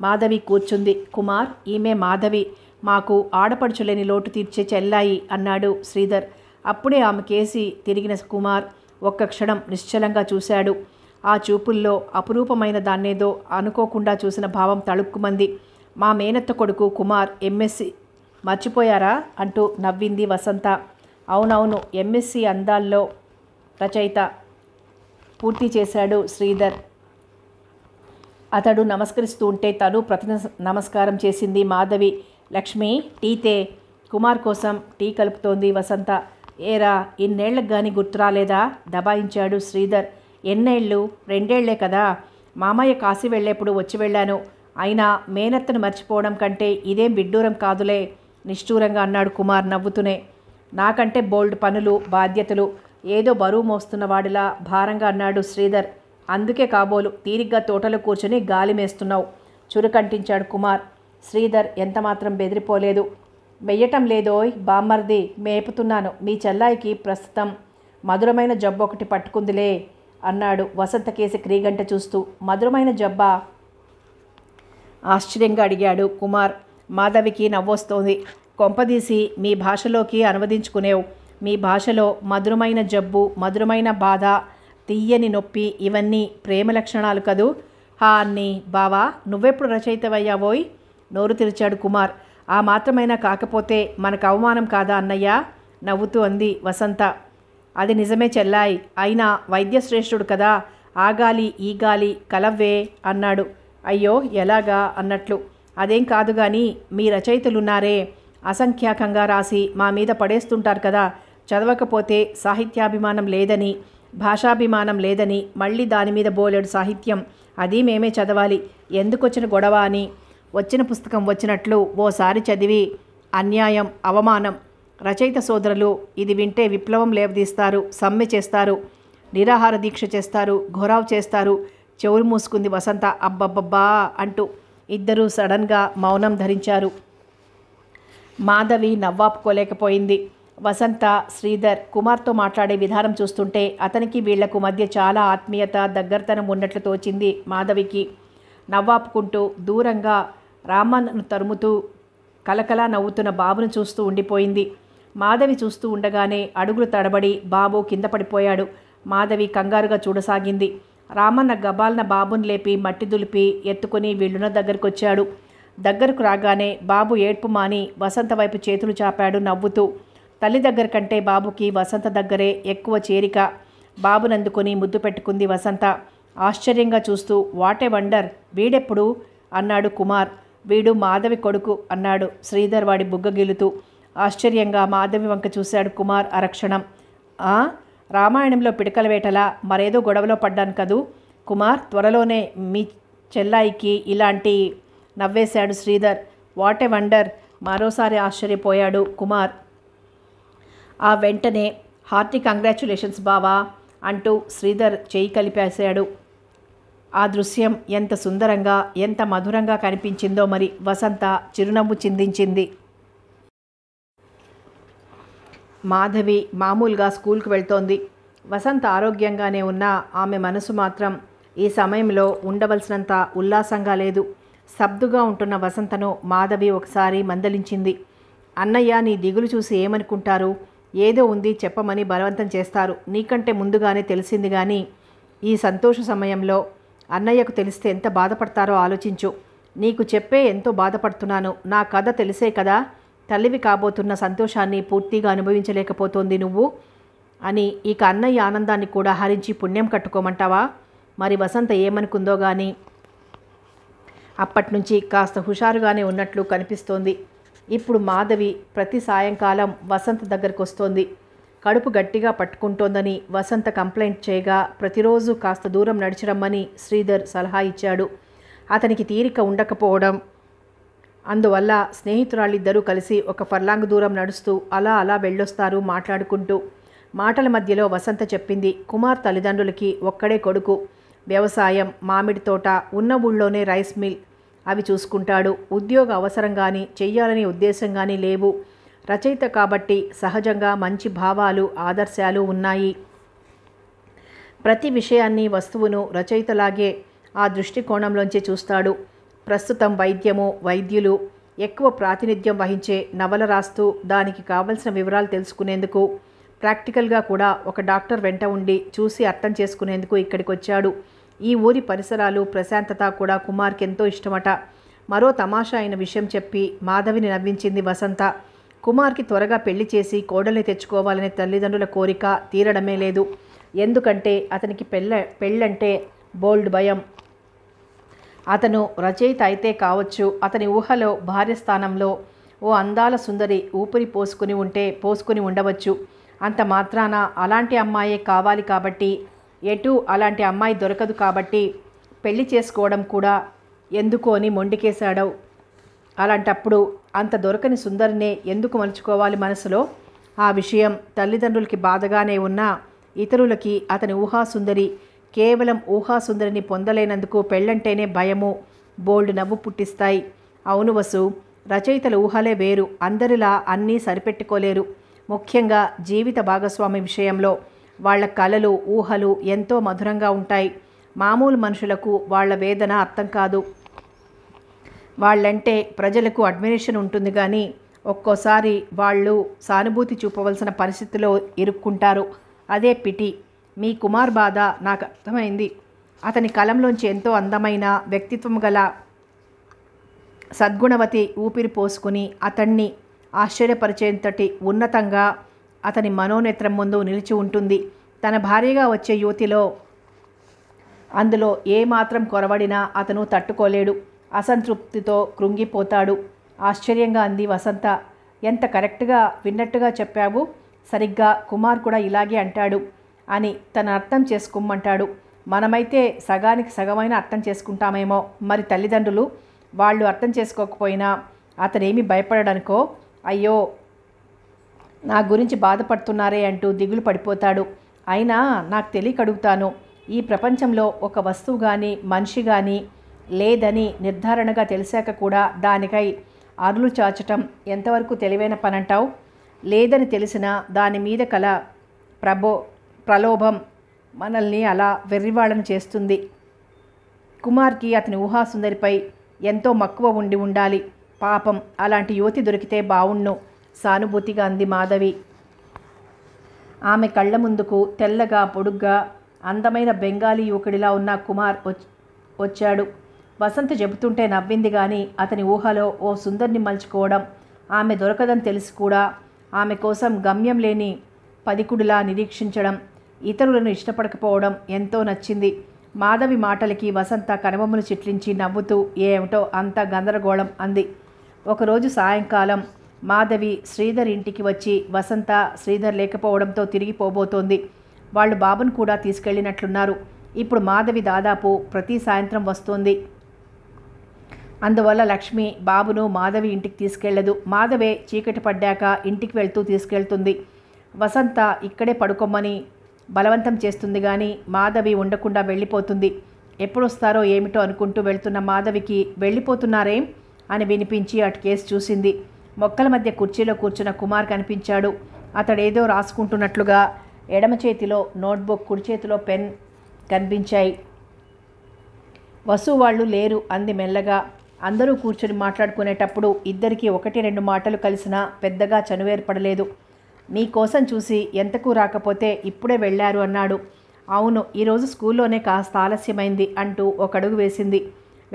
మాధవి కూర్చుంది కుమార్ ఈమె మాధవి మాకు ఆడపడుచులేని లోటు తీర్చే చెల్లాయి అన్నాడు శ్రీధర్ అప్పుడే ఆమె కేసి తిరిగిన కుమార్ ఒక్క క్షణం నిశ్చలంగా చూశాడు ఆ చూపుల్లో అపురూపమైన దాన్నేదో అనుకోకుండా చూసిన భావం తళుక్కుమంది మా మేనత్త కొడుకు కుమార్ ఎంఎస్సి మర్చిపోయారా అంటూ నవ్వింది వసంత అవునవును ఎంఎస్సి అందాల్లో రచయిత పూర్తి చేశాడు శ్రీధర్ అతడు నమస్కరిస్తూ ఉంటే తను ప్రతి నమస్కారం చేసింది మాధవి లక్ష్మి టీతే కుమార్ కోసం టీ కలుపుతోంది వసంత ఏరా ఇన్నేళ్లకు కానీ గుర్తురాలేదా దబాయించాడు శ్రీధర్ ఎన్నేళ్ళు రెండేళ్లే కదా మామయ్య కాశీ వెళ్ళేప్పుడు వచ్చి వెళ్ళాను అయినా మేనత్తను మర్చిపోవడం కంటే ఇదేం విడ్డూరం కాదులే నిష్ఠూరంగా అన్నాడు కుమార్ నవ్వుతూనే నాకంటే బోల్డ్ పనులు బాధ్యతలు ఏదో బరువు మోస్తున్నవాడిలా భారంగా అన్నాడు శ్రీధర్ అందుకే కాబోలు తీరిగ్గా తోటలో కూర్చొని గాలి మేస్తున్నావు చురుకంటించాడు కుమార్ శ్రీధర్ ఎంతమాత్రం బెదిరిపోలేదు మెయ్యటం లేదోయ్ బామ్మర్ది మేపుతున్నాను మీ చెల్లాయికి ప్రస్తుతం మధురమైన జబ్బు ఒకటి పట్టుకుందిలే అన్నాడు వసంత కేసి క్రీగంట చూస్తూ మధురమైన జబ్బా ఆశ్చర్యంగా అడిగాడు కుమార్ మాధవికి నవ్వొస్తోంది కొంపదీసి మీ భాషలోకి అనువదించుకునేవు మీ భాషలో మధురమైన జబ్బు మధురమైన బాధ తీయని నొప్పి ఇవన్నీ ప్రేమ లక్షణాలు కదూ హా అన్ని బావా నువ్వెప్పుడు రచయితవయ్యావోయ్ నోరు తెరిచాడు కుమార్ ఆ మాత్రమైనా కాకపోతే మనకు అవమానం కాదా అన్నయ్య నవ్వుతూ అంది వసంత అది నిజమే చెల్లాయి అయినా వైద్యశ్రేష్ఠుడు కదా ఆ గాలి ఈ గాలి కలవ్వే అన్నాడు అయ్యో ఎలాగా అన్నట్లు అదేం కాదు కానీ మీ రచయితలున్నారే అసంఖ్యాకంగా రాసి మా మీద పడేస్తుంటారు కదా చదవకపోతే సాహిత్యాభిమానం లేదని భాషాభిమానం లేదని మళ్ళీ దాని మీద బోలెడు సాహిత్యం అది మేమే చదవాలి ఎందుకొచ్చిన గొడవ అని వచ్చిన పుస్తకం వచ్చినట్లు ఓసారి చదివి అన్యాయం అవమానం రచయిత సోదరులు ఇది వింటే విప్లవం లేవదీస్తారు సమ్మె చేస్తారు నిరాహార దీక్ష చేస్తారు ఘోరావు చేస్తారు చెవులు మూసుకుంది వసంత అబ్బబ్బబ్బా అంటూ ఇద్దరూ సడన్గా మౌనం ధరించారు మాధవి నవ్వాపుకోలేకపోయింది వసంత శ్రీధర్ కుమార్తో మాట్లాడే విధానం చూస్తుంటే అతనికి వీళ్లకు మధ్య చాలా ఆత్మీయత దగ్గరతనం ఉన్నట్లు తోచింది మాధవికి నవ్వాపుకుంటూ దూరంగా రామన్ను తరుముతూ కలకలా నవ్వుతున్న బాబును చూస్తూ ఉండిపోయింది మాధవి చూస్తూ ఉండగానే అడుగులు తడబడి బాబు కింద పడిపోయాడు మాధవి కంగారుగా చూడసాగింది రామన్న గబాల్న బాబుని లేపి మట్టి దులిపి ఎత్తుకుని వీళ్ళున్న దగ్గరకు వచ్చాడు దగ్గరకు రాగానే బాబు ఏడ్పు మాని వసంత వైపు చేతులు చాపాడు నవ్వుతూ తల్లి దగ్గర కంటే బాబుకి వసంత దగ్గరే ఎక్కువ చేరిక బాబునందుకొని ముద్దు పెట్టుకుంది వసంత ఆశ్చర్యంగా చూస్తూ వాటే వండర్ వీడెప్పుడు అన్నాడు కుమార్ వీడు మాధవి కొడుకు అన్నాడు శ్రీధర్ వాడి బుగ్గగిలుతూ ఆశ్చర్యంగా మాధవి వంక చూశాడు కుమార్ అరక్షణం రామాయణంలో పిడకల వేటలా మరేదో గొడవలో పడ్డాను కదూ కుమార్ త్వరలోనే మీ చెల్లాయికి ఇలాంటి నవ్వేశాడు శ్రీధర్ వాట్ ఎ వండర్ మరోసారి ఆశ్చర్యపోయాడు కుమార్ ఆ వెంటనే హార్టీ కంగ్రాచులేషన్స్ బావా అంటూ శ్రీధర్ చేయి కలిపేశాడు ఆ దృశ్యం ఎంత సుందరంగా ఎంత మధురంగా కనిపించిందో మరి వసంత చిరునవ్వు చిందించింది మాధవి మామూలుగా స్కూల్కి వెళ్తోంది వసంత ఆరోగ్యంగానే ఉన్న ఆమె మనసు మాత్రం ఈ సమయంలో ఉండవలసినంత ఉల్లాసంగా లేదు సబ్దుగా ఉంటున్న వసంతను మాధవి ఒకసారి మందలించింది అన్నయ్య నీ దిగులు చూసి ఏమనుకుంటారు ఏదో ఉంది చెప్పమని బలవంతం చేస్తారు నీకంటే ముందుగానే తెలిసింది కానీ ఈ సంతోష సమయంలో అన్నయ్యకు తెలిస్తే ఎంత బాధపడతారో ఆలోచించు నీకు చెప్పే ఎంతో బాధపడుతున్నాను నా కథ తెలిసే కదా తల్లివి కాబోతున్న సంతోషాన్ని పూర్తిగా అనుభవించలేకపోతోంది నువ్వు అని ఇక అన్నయ్య ఆనందాన్ని కూడా హరించి పుణ్యం కట్టుకోమంటావా మరి వసంత ఏమనుకుందో కానీ అప్పటి నుంచి కాస్త హుషారుగానే ఉన్నట్లు కనిపిస్తోంది ఇప్పుడు మాధవి ప్రతి సాయంకాలం వసంత దగ్గరకు వస్తోంది కడుపు గట్టిగా పట్టుకుంటోందని వసంత కంప్లైంట్ చేయగా ప్రతిరోజు కాస్త దూరం నడిచిరమ్మని శ్రీధర్ సలహా ఇచ్చాడు అతనికి తీరిక ఉండకపోవడం అందువల్ల స్నేహితురాళ్ళిద్దరూ కలిసి ఒక ఫర్లాంగ్ దూరం నడుస్తూ అలా అలా వెళ్ళొస్తారు మాట్లాడుకుంటూ మాటల మధ్యలో వసంత చెప్పింది కుమార్ తల్లిదండ్రులకి ఒక్కడే కొడుకు వ్యవసాయం మామిడి తోట ఉన్న ఊళ్ళోనే రైస్ మిల్ అవి చూసుకుంటాడు ఉద్యోగ అవసరం కానీ చెయ్యాలనే ఉద్దేశం కానీ లేవు రచయిత కాబట్టి సహజంగా మంచి భావాలు ఆదర్శాలు ఉన్నాయి ప్రతి విషయాన్ని వస్తువును రచయితలాగే ఆ దృష్టికోణంలోంచి చూస్తాడు ప్రస్తుతం వైద్యము వైద్యులు ఎక్కువ ప్రాతినిధ్యం వహించే నవల రాస్తూ దానికి కావలసిన వివరాలు తెలుసుకునేందుకు ప్రాక్టికల్గా కూడా ఒక డాక్టర్ వెంట ఉండి చూసి అర్థం చేసుకునేందుకు ఇక్కడికి వచ్చాడు ఈ ఊరి పరిసరాలు ప్రశాంతత కూడా కుమార్కి ఎంతో ఇష్టమట మరో తమాషా అయిన విషయం చెప్పి మాధవిని నవ్వించింది వసంత కుమార్కి త్వరగా పెళ్లి చేసి కోడల్ని తెచ్చుకోవాలనే తల్లిదండ్రుల కోరిక తీరడమే లేదు ఎందుకంటే అతనికి పెళ్ళ పెళ్ళంటే బోల్డ్ భయం అతను రచయిత అయితే కావచ్చు అతని ఊహలో భార్య స్థానంలో ఓ అందాల సుందరి ఊపిరి పోసుకుని ఉంటే పోసుకుని ఉండవచ్చు అంత మాత్రాన అలాంటి అమ్మాయే కావాలి కాబట్టి ఎటు అలాంటి అమ్మాయి దొరకదు కాబట్టి పెళ్లి చేసుకోవడం కూడా ఎందుకు అని మొండికేశాడవు అలాంటప్పుడు అంత దొరకని సుందరినే ఎందుకు మలుచుకోవాలి మనసులో ఆ విషయం తల్లిదండ్రులకి బాధగానే ఉన్న ఇతరులకి అతని ఊహాసుందరి కేవలం ఊహాసుందరిని పొందలేనందుకు పెళ్ళంటేనే భయము బోల్డ్ నవ్వు పుట్టిస్తాయి అవును వసు రచయితల ఊహలే వేరు అందరిలా అన్నీ సరిపెట్టుకోలేరు ముఖ్యంగా జీవిత భాగస్వామి విషయంలో వాళ్ల కళలు ఊహలు ఎంతో మధురంగా ఉంటాయి మామూలు మనుషులకు వాళ్ల వేదన అర్థం కాదు వాళ్ళంటే ప్రజలకు అడ్మినేషన్ ఉంటుంది కానీ ఒక్కోసారి వాళ్ళు సానుభూతి చూపవలసిన పరిస్థితిలో ఇరుక్కుంటారు అదే పిటి మీ కుమార్ బాధ నాకు అర్థమైంది అతని కలంలోంచి ఎంతో అందమైన వ్యక్తిత్వం గల సద్గుణవతి ఊపిరి పోసుకుని అతన్ని ఆశ్చర్యపరిచేంతటి ఉన్నతంగా అతని మనోనేత్రం ముందు నిలిచి ఉంటుంది తన భార్యగా వచ్చే యువతిలో అందులో ఏమాత్రం కొరవడినా అతను తట్టుకోలేడు అసంతృప్తితో కృంగిపోతాడు ఆశ్చర్యంగా అంది వసంత ఎంత కరెక్ట్గా విన్నట్టుగా చెప్పావు సరిగ్గా కుమార్ కూడా ఇలాగే అంటాడు అని తను అర్థం చేసుకోమంటాడు మనమైతే సగానికి సగమైన అర్థం చేసుకుంటామేమో మరి తల్లిదండ్రులు వాళ్ళు అర్థం చేసుకోకపోయినా అతనేమి భయపడడనుకో అయ్యో నా గురించి బాధపడుతున్నారే అంటూ దిగులు పడిపోతాడు అయినా నాకు తెలియక అడుగుతాను ఈ ప్రపంచంలో ఒక వస్తువు కానీ మనిషి కానీ లేదని నిర్ధారణగా తెలిసాక కూడా దానికై అరులు చాచటం ఎంతవరకు తెలివైన పనంటావు లేదని తెలిసిన దాని మీద కల ప్రభో ప్రలోభం మనల్ని అలా వెర్రివాళం చేస్తుంది కుమార్కి అతని ఊహాసుందరిపై ఎంతో మక్కువ ఉండి ఉండాలి పాపం అలాంటి యువతి దొరికితే బావుణ్ణు సానుభూతిగా అంది మాధవి ఆమె కళ్ళ ముందుకు తెల్లగా పొడుగ్గా అందమైన బెంగాలీ యువకుడిలా ఉన్న కుమార్ వచ్చాడు వసంత చెబుతుంటే నవ్వింది కానీ అతని ఊహలో ఓ సుందర్ని మలుచుకోవడం ఆమె దొరకదని తెలిసి కూడా ఆమె కోసం గమ్యం లేని పదికుడిలా నిరీక్షించడం ఇతరులను ఇష్టపడకపోవడం ఎంతో నచ్చింది మాధవి మాటలకి వసంత కనుబొమ్మలు చిట్లించి నవ్వుతూ ఏమిటో అంత గందరగోళం అంది ఒకరోజు సాయంకాలం మాధవి శ్రీధర్ ఇంటికి వచ్చి వసంత శ్రీధర్ లేకపోవడంతో తిరిగిపోబోతోంది వాళ్ళు బాబును కూడా తీసుకెళ్ళినట్లున్నారు ఇప్పుడు మాధవి దాదాపు ప్రతి సాయంత్రం వస్తోంది అందువల్ల లక్ష్మి బాబును మాధవి ఇంటికి తీసుకెళ్లదు మాధవే చీకటి పడ్డాక ఇంటికి వెళ్తూ తీసుకెళ్తుంది వసంత ఇక్కడే పడుకోమని బలవంతం చేస్తుంది కానీ మాధవి ఉండకుండా వెళ్ళిపోతుంది ఎప్పుడొస్తారో ఏమిటో అనుకుంటూ వెళ్తున్న మాధవికి వెళ్ళిపోతున్నారేం అని వినిపించి అటు కేసు చూసింది మొక్కల మధ్య కుర్చీలో కూర్చున్న కుమార్ కనిపించాడు అతడేదో రాసుకుంటున్నట్లుగా ఎడమ చేతిలో నోట్బుక్ కుడి చేతిలో పెన్ కనిపించాయి వసు వాళ్ళు లేరు అంది మెల్లగా అందరూ కూర్చొని మాట్లాడుకునేటప్పుడు ఇద్దరికీ ఒకటి రెండు మాటలు కలిసినా పెద్దగా చనువేర్పడలేదు మీకోసం చూసి ఎంతకు రాకపోతే ఇప్పుడే వెళ్ళారు అన్నాడు అవును ఈరోజు స్కూల్లోనే కాస్త ఆలస్యమైంది అంటూ ఒక అడుగు వేసింది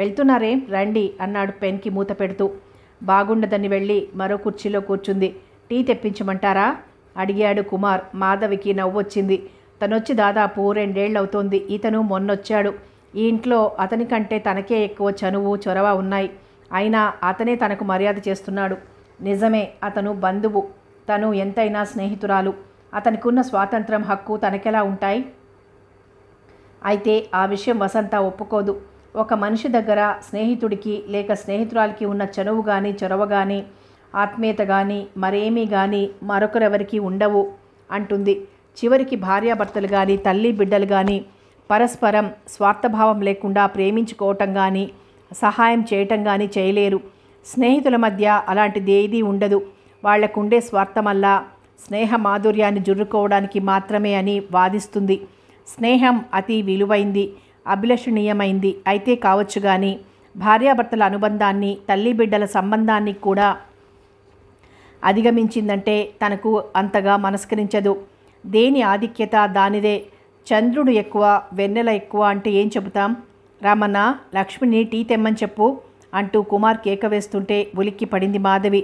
వెళ్తున్నారేం రండి అన్నాడు పెన్కి మూత పెడుతూ బాగుండదని వెళ్ళి మరో కుర్చీలో కూర్చుంది టీ తెప్పించమంటారా అడిగాడు కుమార్ మాధవికి నవ్వొచ్చింది తనొచ్చి దాదాపు రెండేళ్లవుతోంది ఇతను మొన్నొచ్చాడు ఈ ఇంట్లో అతనికంటే తనకే ఎక్కువ చనువు చొరవ ఉన్నాయి అయినా అతనే తనకు మర్యాద చేస్తున్నాడు నిజమే అతను బంధువు తను ఎంతైనా స్నేహితురాలు అతనికున్న స్వాతంత్రం హక్కు తనకెలా ఉంటాయి అయితే ఆ విషయం వసంత ఒప్పుకోదు ఒక మనిషి దగ్గర స్నేహితుడికి లేక స్నేహితురాలికి ఉన్న చనువు కానీ చొరవ కానీ ఆత్మీయత కానీ మరేమీ కానీ మరొకరెవరికి ఉండవు అంటుంది చివరికి భార్యాభర్తలు కానీ తల్లి బిడ్డలు కానీ పరస్పరం స్వార్థభావం లేకుండా ప్రేమించుకోవటం కానీ సహాయం చేయటం కానీ చేయలేరు స్నేహితుల మధ్య అలాంటిది ఏదీ ఉండదు వాళ్లకుండే స్వార్థమల్లా స్నేహ మాధుర్యాన్ని జుర్రుకోవడానికి మాత్రమే అని వాదిస్తుంది స్నేహం అతి విలువైంది అభిలషణీయమైంది అయితే కావచ్చు కానీ భార్యాభర్తల అనుబంధాన్ని తల్లి బిడ్డల సంబంధాన్ని కూడా అధిగమించిందంటే తనకు అంతగా మనస్కరించదు దేని ఆధిక్యత దానిదే చంద్రుడు ఎక్కువ వెన్నెల ఎక్కువ అంటే ఏం చెబుతాం రామన్న లక్ష్మిని టీ తెమ్మని చెప్పు అంటూ కుమార్ కేక వేస్తుంటే ఉలిక్కి పడింది మాధవి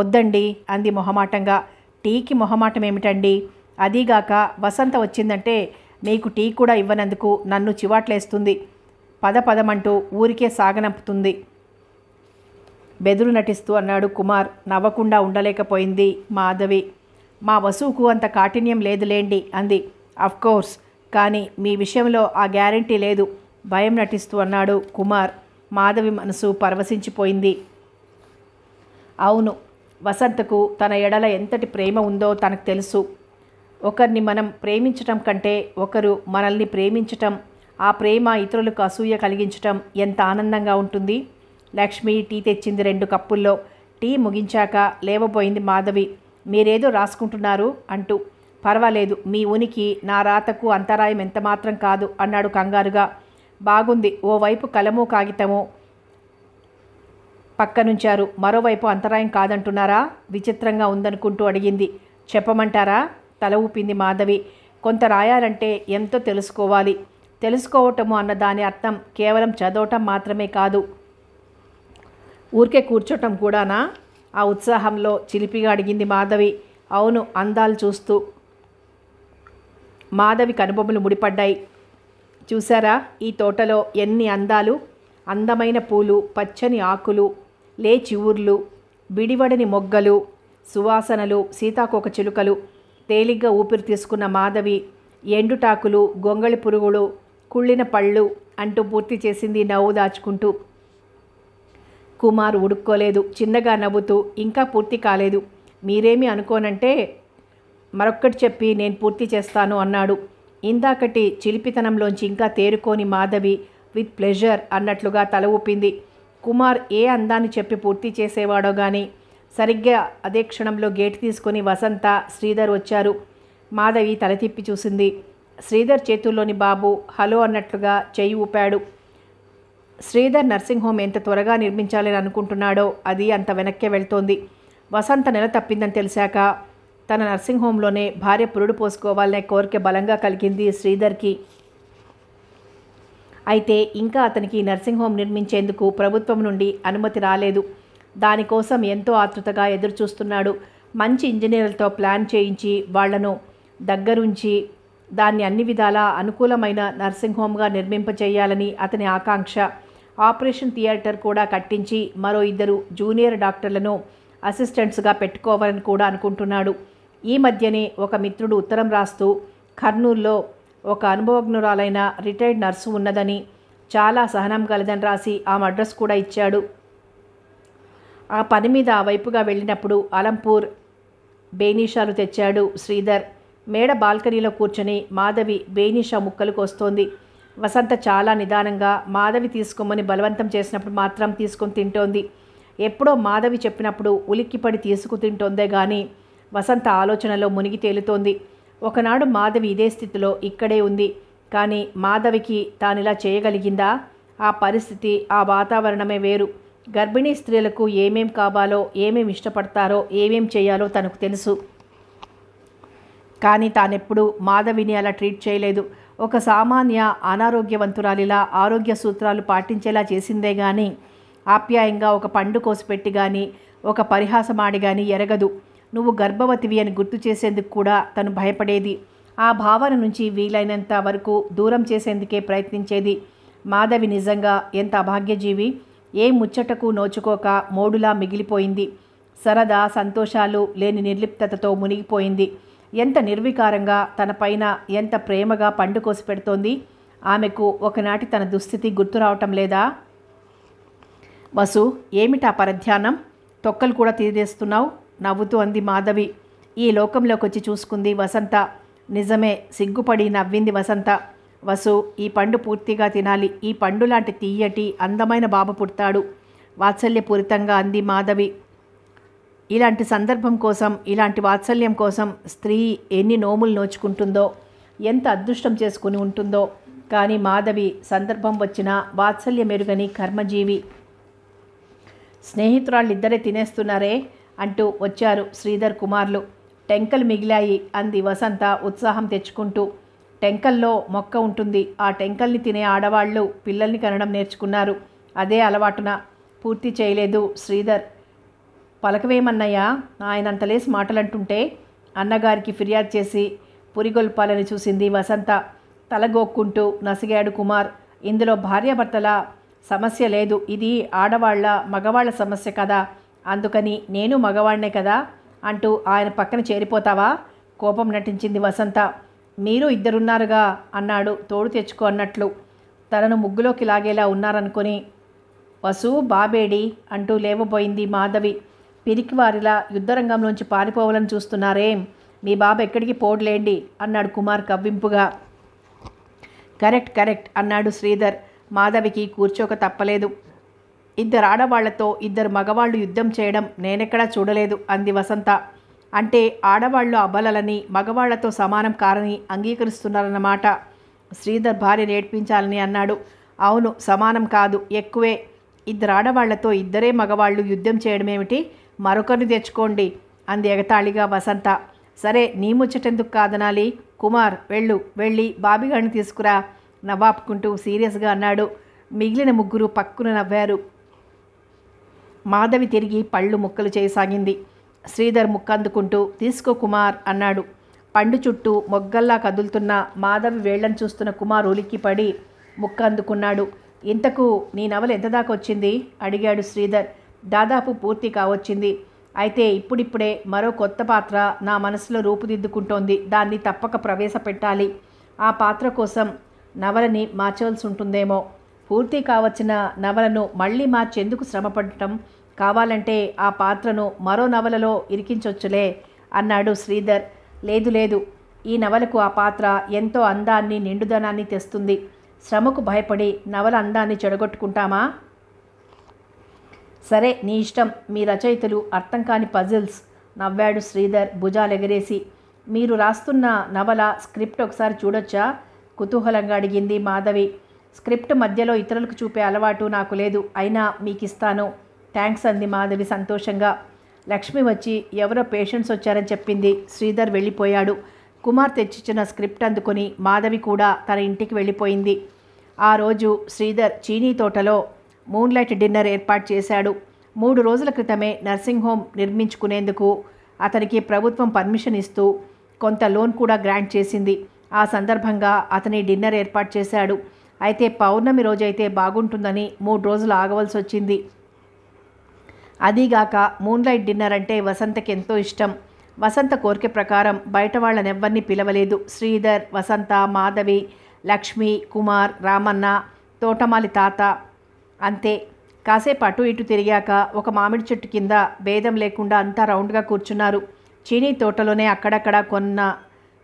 వద్దండి అంది మొహమాటంగా టీకి మొహమాటం ఏమిటండి అదీగాక వసంత వచ్చిందంటే మీకు టీ కూడా ఇవ్వనందుకు నన్ను చివాట్లేస్తుంది పద పదమంటూ ఊరికే సాగనంపుతుంది బెదురు నటిస్తూ అన్నాడు కుమార్ నవ్వకుండా ఉండలేకపోయింది మాధవి మా వసువుకు అంత కాఠిన్యం లేదులేండి అంది అఫ్కోర్స్ కానీ మీ విషయంలో ఆ గ్యారంటీ లేదు భయం నటిస్తూ అన్నాడు కుమార్ మాధవి మనసు పరవశించిపోయింది అవును వసంతకు తన ఎడల ఎంతటి ప్రేమ ఉందో తనకు తెలుసు ఒకరిని మనం ప్రేమించటం కంటే ఒకరు మనల్ని ప్రేమించటం ఆ ప్రేమ ఇతరులకు అసూయ కలిగించటం ఎంత ఆనందంగా ఉంటుంది లక్ష్మి టీ తెచ్చింది రెండు కప్పుల్లో టీ ముగించాక లేవబోయింది మాధవి మీరేదో రాసుకుంటున్నారు అంటూ పర్వాలేదు మీ ఉనికి నా రాతకు అంతరాయం ఎంతమాత్రం కాదు అన్నాడు కంగారుగా బాగుంది ఓవైపు కలము కాగితము పక్కనుంచారు మరోవైపు అంతరాయం కాదంటున్నారా విచిత్రంగా ఉందనుకుంటూ అడిగింది చెప్పమంటారా తల ఊపింది మాధవి కొంత రాయాలంటే ఎంతో తెలుసుకోవాలి తెలుసుకోవటము అన్న దాని అర్థం కేవలం చదవటం మాత్రమే కాదు ఊరికే కూర్చోటం కూడానా ఆ ఉత్సాహంలో చిలిపిగా అడిగింది మాధవి అవును అందాలు చూస్తూ మాధవి కనుబొమ్మలు ముడిపడ్డాయి చూసారా ఈ తోటలో ఎన్ని అందాలు అందమైన పూలు పచ్చని ఆకులు లేచి ఊర్లు బిడివడని మొగ్గలు సువాసనలు సీతాకోక చిలుకలు తేలిగ్గా ఊపిరి తీసుకున్న మాధవి ఎండుటాకులు గొంగళి పురుగులు కుళ్ళిన పళ్ళు అంటూ పూర్తి చేసింది నవ్వు దాచుకుంటూ కుమార్ ఉడుక్కోలేదు చిన్నగా నవ్వుతూ ఇంకా పూర్తి కాలేదు మీరేమి అనుకోనంటే మరొక్కటి చెప్పి నేను పూర్తి చేస్తాను అన్నాడు ఇందాకటి చిలిపితనంలోంచి ఇంకా తేరుకోని మాధవి విత్ ప్లెజర్ అన్నట్లుగా తల ఊపింది కుమార్ ఏ అందాన్ని చెప్పి పూర్తి చేసేవాడో కానీ సరిగ్గా అదే క్షణంలో గేట్ తీసుకుని వసంత శ్రీధర్ వచ్చారు మాధవి తల తిప్పి చూసింది శ్రీధర్ చేతుల్లోని బాబు హలో అన్నట్లుగా చేయి ఊపాడు శ్రీధర్ నర్సింగ్ హోమ్ ఎంత త్వరగా నిర్మించాలని అనుకుంటున్నాడో అది అంత వెనక్కి వెళ్తోంది వసంత నెల తప్పిందని తెలిసాక తన నర్సింగ్ హోంలోనే భార్య పురుడు పోసుకోవాలనే కోరిక బలంగా కలిగింది శ్రీధర్కి అయితే ఇంకా అతనికి నర్సింగ్ హోమ్ నిర్మించేందుకు ప్రభుత్వం నుండి అనుమతి రాలేదు దానికోసం ఎంతో ఆతృతగా ఎదురుచూస్తున్నాడు మంచి ఇంజనీర్లతో ప్లాన్ చేయించి వాళ్లను దగ్గరుంచి దాన్ని అన్ని విధాలా అనుకూలమైన నర్సింగ్ హోమ్గా నిర్మింపచేయాలని అతని ఆకాంక్ష ఆపరేషన్ థియేటర్ కూడా కట్టించి మరో ఇద్దరు జూనియర్ డాక్టర్లను అసిస్టెంట్స్గా పెట్టుకోవాలని కూడా అనుకుంటున్నాడు ఈ మధ్యనే ఒక మిత్రుడు ఉత్తరం రాస్తూ కర్నూల్లో ఒక అనుభవజ్ఞురాలైన రిటైర్డ్ నర్సు ఉన్నదని చాలా సహనం కలదని రాసి ఆమె అడ్రస్ కూడా ఇచ్చాడు ఆ పని మీద వైపుగా వెళ్ళినప్పుడు అలంపూర్ బేనీషాలు తెచ్చాడు శ్రీధర్ మేడ బాల్కనీలో కూర్చొని మాధవి బేనీషా ముక్కలకు వస్తోంది వసంత చాలా నిదానంగా మాధవి తీసుకోమని బలవంతం చేసినప్పుడు మాత్రం తీసుకొని తింటోంది ఎప్పుడో మాధవి చెప్పినప్పుడు ఉలిక్కిపడి తీసుకు తింటోందే కానీ వసంత ఆలోచనలో మునిగి తేలుతోంది ఒకనాడు మాధవి ఇదే స్థితిలో ఇక్కడే ఉంది కానీ మాధవికి తానిలా చేయగలిగిందా ఆ పరిస్థితి ఆ వాతావరణమే వేరు గర్భిణీ స్త్రీలకు ఏమేం కావాలో ఏమేమి ఇష్టపడతారో ఏమేం చేయాలో తనకు తెలుసు కానీ తానెప్పుడు మాధవిని అలా ట్రీట్ చేయలేదు ఒక సామాన్య అనారోగ్యవంతురాలిలా ఆరోగ్య సూత్రాలు పాటించేలా చేసిందే కానీ ఆప్యాయంగా ఒక పండు కోసిపెట్టి కానీ ఒక పరిహాసమాడి కానీ ఎరగదు నువ్వు గర్భవతివి అని గుర్తు చేసేందుకు కూడా తను భయపడేది ఆ భావన నుంచి వీలైనంత వరకు దూరం చేసేందుకే ప్రయత్నించేది మాధవి నిజంగా ఎంత అభాగ్యజీవి ఏ ముచ్చటకు నోచుకోక మోడులా మిగిలిపోయింది సరదా సంతోషాలు లేని నిర్లిప్తతతో మునిగిపోయింది ఎంత నిర్వికారంగా తనపైన ఎంత ప్రేమగా పండు కోసి పెడుతోంది ఆమెకు ఒకనాటి తన దుస్థితి గుర్తు రావటం లేదా వసు ఏమిటా పరధ్యానం తొక్కలు కూడా తీరేస్తున్నావు నవ్వుతూ అంది మాధవి ఈ లోకంలోకి వచ్చి చూసుకుంది వసంత నిజమే సిగ్గుపడి నవ్వింది వసంత వసు ఈ పండు పూర్తిగా తినాలి ఈ పండు లాంటి తీయటి అందమైన బాబు పుడతాడు వాత్సల్యపూరితంగా అంది మాధవి ఇలాంటి సందర్భం కోసం ఇలాంటి వాత్సల్యం కోసం స్త్రీ ఎన్ని నోములు నోచుకుంటుందో ఎంత అదృష్టం చేసుకుని ఉంటుందో కానీ మాధవి సందర్భం వచ్చిన వాత్సల్య మెరుగని కర్మజీవి స్నేహితురాళ్ళిద్దరే తినేస్తున్నారే అంటూ వచ్చారు శ్రీధర్ కుమార్లు టెంకలు మిగిలాయి అంది వసంత ఉత్సాహం తెచ్చుకుంటూ టెంకల్లో మొక్క ఉంటుంది ఆ టెంకల్ని తినే ఆడవాళ్ళు పిల్లల్ని కనడం నేర్చుకున్నారు అదే అలవాటున పూర్తి చేయలేదు శ్రీధర్ పలకవేమన్నయ్యా ఆయనంత లేసి మాటలంటుంటే అన్నగారికి ఫిర్యాదు చేసి పురిగొల్పాలని చూసింది వసంత తలగోక్కుంటూ నసిగాడు కుమార్ ఇందులో భార్యాభర్తల సమస్య లేదు ఇది ఆడవాళ్ల మగవాళ్ల సమస్య కదా అందుకని నేను మగవాణ్ణే కదా అంటూ ఆయన పక్కన చేరిపోతావా కోపం నటించింది వసంత మీరు ఇద్దరున్నారుగా అన్నాడు తోడు తెచ్చుకో అన్నట్లు తనను ముగ్గులోకి లాగేలా ఉన్నారనుకుని వసు బాబేడి అంటూ లేవబోయింది మాధవి పిరికివారిలా యుద్ధరంగంలోంచి పారిపోవాలని చూస్తున్నారేం మీ బాబు ఎక్కడికి పోడ్లేండి అన్నాడు కుమార్ కవ్వింపుగా కరెక్ట్ కరెక్ట్ అన్నాడు శ్రీధర్ మాధవికి కూర్చోక తప్పలేదు ఇద్దరు ఆడవాళ్లతో ఇద్దరు మగవాళ్ళు యుద్ధం చేయడం నేనెక్కడా చూడలేదు అంది వసంత అంటే ఆడవాళ్ళు అబలలని మగవాళ్లతో సమానం కారని అంగీకరిస్తున్నారన్నమాట శ్రీధర్ భార్య నేర్పించాలని అన్నాడు అవును సమానం కాదు ఎక్కువే ఇద్దరు ఆడవాళ్లతో ఇద్దరే మగవాళ్ళు యుద్ధం చేయడమేమిటి మరొకరిని తెచ్చుకోండి అంది ఎగతాళిగా వసంత సరే నీ ముచ్చటెందుకు కాదనాలి కుమార్ వెళ్ళు వెళ్ళి బాబీగాడిని తీసుకురా నవ్వాపుకుంటూ సీరియస్గా అన్నాడు మిగిలిన ముగ్గురు పక్కున నవ్వారు మాధవి తిరిగి పళ్ళు ముక్కలు చేయసాగింది శ్రీధర్ ముక్కందుకుంటూ తీసుకో కుమార్ అన్నాడు పండు చుట్టూ మొగ్గల్లా కదులుతున్న మాధవి వేళ్లను చూస్తున్న కుమార్ ఉలిక్కి పడి ముక్కందుకున్నాడు ఇంతకు నీ నవలు ఎంత దాకా వచ్చింది అడిగాడు శ్రీధర్ దాదాపు పూర్తి కావచ్చింది అయితే ఇప్పుడిప్పుడే మరో కొత్త పాత్ర నా మనసులో రూపుదిద్దుకుంటోంది దాన్ని తప్పక ప్రవేశపెట్టాలి ఆ పాత్ర కోసం నవలని మార్చవలసి ఉంటుందేమో పూర్తి కావచ్చిన నవలను మళ్ళీ మార్చేందుకు శ్రమపడటం కావాలంటే ఆ పాత్రను మరో నవలలో ఇరికించొచ్చులే అన్నాడు శ్రీధర్ లేదు లేదు ఈ నవలకు ఆ పాత్ర ఎంతో అందాన్ని నిండుదనాన్ని తెస్తుంది శ్రమకు భయపడి నవల అందాన్ని చెడగొట్టుకుంటామా సరే నీ ఇష్టం మీ రచయితలు అర్థం కాని పజిల్స్ నవ్వాడు శ్రీధర్ భుజాలు ఎగరేసి మీరు రాస్తున్న నవల స్క్రిప్ట్ ఒకసారి చూడొచ్చా కుతూహలంగా అడిగింది మాధవి స్క్రిప్ట్ మధ్యలో ఇతరులకు చూపే అలవాటు నాకు లేదు అయినా మీకు ఇస్తాను థ్యాంక్స్ అంది మాధవి సంతోషంగా లక్ష్మి వచ్చి ఎవరో పేషెంట్స్ వచ్చారని చెప్పింది శ్రీధర్ వెళ్ళిపోయాడు కుమార్ తెచ్చిచ్చిన స్క్రిప్ట్ అందుకొని మాధవి కూడా తన ఇంటికి వెళ్ళిపోయింది ఆ రోజు శ్రీధర్ చీనీ తోటలో మూన్లైట్ డిన్నర్ ఏర్పాటు చేశాడు మూడు రోజుల క్రితమే నర్సింగ్ హోమ్ నిర్మించుకునేందుకు అతనికి ప్రభుత్వం పర్మిషన్ ఇస్తూ కొంత లోన్ కూడా గ్రాంట్ చేసింది ఆ సందర్భంగా అతని డిన్నర్ ఏర్పాటు చేశాడు అయితే పౌర్ణమి రోజైతే బాగుంటుందని మూడు రోజులు ఆగవలసి వచ్చింది అదీగాక మూన్లైట్ డిన్నర్ అంటే వసంతకి ఎంతో ఇష్టం వసంత కోరిక ప్రకారం బయట వాళ్ళనెవ్వరినీ పిలవలేదు శ్రీధర్ వసంత మాధవి లక్ష్మి కుమార్ రామన్న తోటమాలి తాత అంతే కాసేపు అటు ఇటు తిరిగాక ఒక మామిడి చెట్టు కింద భేదం లేకుండా అంతా రౌండ్గా కూర్చున్నారు చీనీ తోటలోనే అక్కడక్కడ కొన్న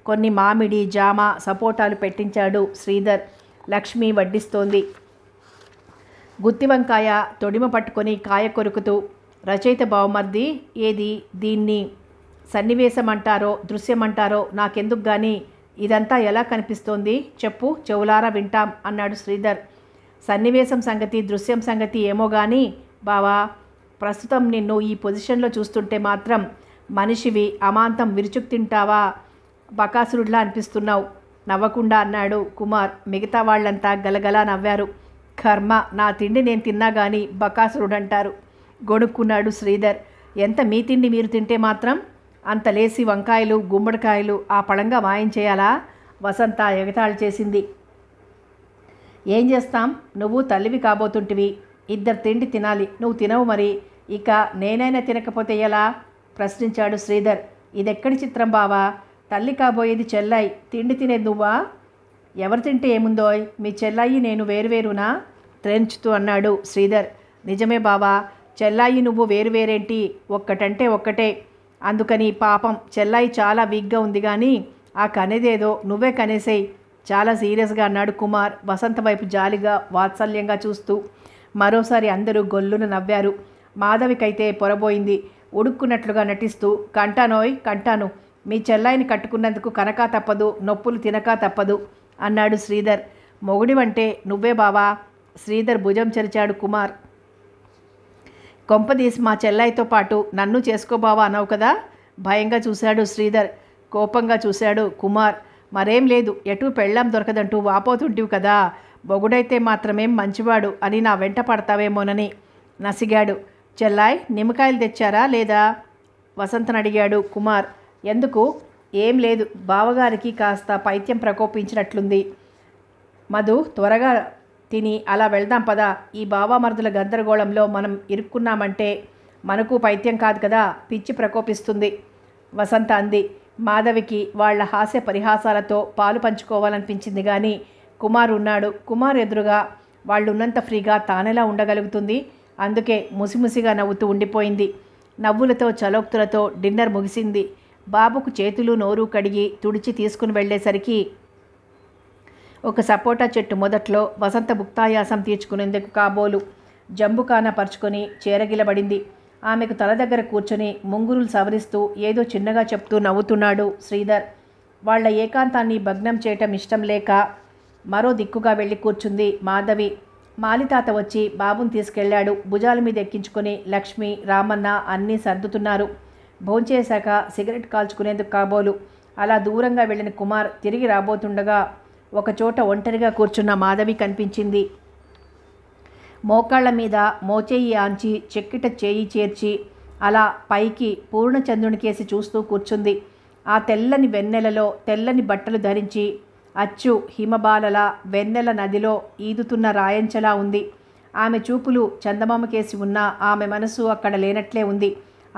కొన్ని మామిడి జామ సపోటాలు పెట్టించాడు శ్రీధర్ లక్ష్మి వడ్డిస్తోంది గుత్తి వంకాయ తొడిమ పట్టుకొని కాయ కొరుకుతూ రచయిత బావమర్ది ఏది దీన్ని సన్నివేశమంటారో దృశ్యమంటారో నాకెందుకు కానీ ఇదంతా ఎలా కనిపిస్తోంది చెప్పు చెవులారా వింటాం అన్నాడు శ్రీధర్ సన్నివేశం సంగతి దృశ్యం సంగతి ఏమో కానీ బావా ప్రస్తుతం నిన్ను ఈ పొజిషన్లో చూస్తుంటే మాత్రం మనిషివి అమాంతం విరుచుకు తింటావా బకాసురుడిలా అనిపిస్తున్నావు నవ్వకుండా అన్నాడు కుమార్ మిగతా వాళ్ళంతా గలగలా నవ్వారు కర్మ నా తిండి నేను తిన్నా కానీ బకాసురుడంటారు గొడుక్కున్నాడు శ్రీధర్ ఎంత మీ తిండి మీరు తింటే మాత్రం అంత లేసి వంకాయలు గుమ్మడికాయలు ఆ పడంగా చేయాలా వసంత ఎగతాళి చేసింది ఏం చేస్తాం నువ్వు తల్లివి కాబోతుంటివి ఇద్దరు తిండి తినాలి నువ్వు తినవు మరి ఇక నేనైనా తినకపోతే ఎలా ప్రశ్నించాడు శ్రీధర్ ఇదెక్కడి చిత్రం బావా తల్లి కాబోయేది చెల్లాయి తిండి తినేది నువ్వా ఎవరు తింటే ఏముందోయ్ మీ చెల్లాయి నేను వేరువేరునా ట్రెంచుతూ అన్నాడు శ్రీధర్ నిజమే బావా చెల్లాయి నువ్వు వేరువేరేంటి ఒక్కటంటే ఒక్కటే అందుకని పాపం చెల్లాయి చాలా వీక్గా ఉంది కానీ ఆ కనేదేదో నువ్వే కనేసేయి చాలా సీరియస్గా అన్నాడు కుమార్ వసంత వైపు జాలిగా వాత్సల్యంగా చూస్తూ మరోసారి అందరూ గొల్లున నవ్వారు మాధవికైతే పొరబోయింది ఉడుక్కున్నట్లుగా నటిస్తూ కంటానోయ్ కంటాను మీ చెల్లాయిని కట్టుకున్నందుకు కనక తప్పదు నొప్పులు తినక తప్పదు అన్నాడు శ్రీధర్ మొగుడివంటే నువ్వే బావా శ్రీధర్ భుజం చరిచాడు కుమార్ కొంపదీసి మా చెల్లాయితో పాటు నన్ను చేసుకోబావా అనవు కదా భయంగా చూశాడు శ్రీధర్ కోపంగా చూశాడు కుమార్ మరేం లేదు ఎటు పెళ్ళాం దొరకదంటూ వాపోతుంటివి కదా బొగుడైతే మాత్రమేం మంచివాడు అని నా వెంట పడతావేమోనని నసిగాడు చెల్లాయ్ నిమ్మకాయలు తెచ్చారా లేదా వసంతను అడిగాడు కుమార్ ఎందుకు ఏం లేదు బావగారికి కాస్త పైత్యం ప్రకోపించినట్లుంది మధు త్వరగా తిని అలా వెళ్దాం పదా ఈ బావామరుదుల గందరగోళంలో మనం ఇరుక్కున్నామంటే మనకు పైత్యం కాదు కదా పిచ్చి ప్రకోపిస్తుంది వసంత అంది మాధవికి వాళ్ల హాస్య పరిహాసాలతో పాలు పంచుకోవాలనిపించింది కానీ కుమార్ ఉన్నాడు కుమార్ ఎదురుగా వాళ్ళు ఉన్నంత ఫ్రీగా తానెలా ఉండగలుగుతుంది అందుకే ముసిముసిగా నవ్వుతూ ఉండిపోయింది నవ్వులతో చలోక్తులతో డిన్నర్ ముగిసింది బాబుకు చేతులు నోరు కడిగి తుడిచి తీసుకుని వెళ్ళేసరికి ఒక సపోటా చెట్టు మొదట్లో వసంత భుక్తాయాసం తీర్చుకునేందుకు కాబోలు జంబుకాన పరుచుకొని చేరగిలబడింది ఆమెకు తల దగ్గర కూర్చొని ముంగురులు సవరిస్తూ ఏదో చిన్నగా చెప్తూ నవ్వుతున్నాడు శ్రీధర్ వాళ్ల ఏకాంతాన్ని భగ్నం చేయటం ఇష్టం లేక మరో దిక్కుగా వెళ్ళి కూర్చుంది మాధవి మాలితాత వచ్చి బాబుని తీసుకెళ్లాడు భుజాల మీద ఎక్కించుకొని లక్ష్మి రామన్న అన్నీ సర్దుతున్నారు భోంచేశాక సిగరెట్ కాల్చుకునేందుకు కాబోలు అలా దూరంగా వెళ్ళిన కుమార్ తిరిగి రాబోతుండగా ఒకచోట ఒంటరిగా కూర్చున్న మాధవి కనిపించింది మోకాళ్ల మీద మోచేయి ఆంచి చెక్కిట చేయి చేర్చి అలా పైకి పూర్ణచంద్రునికేసి చూస్తూ కూర్చుంది ఆ తెల్లని వెన్నెలలో తెల్లని బట్టలు ధరించి అచ్చు హిమబాలల వెన్నెల నదిలో ఈదుతున్న రాయంచలా ఉంది ఆమె చూపులు చందమామకేసి ఉన్న ఆమె మనసు అక్కడ లేనట్లే ఉంది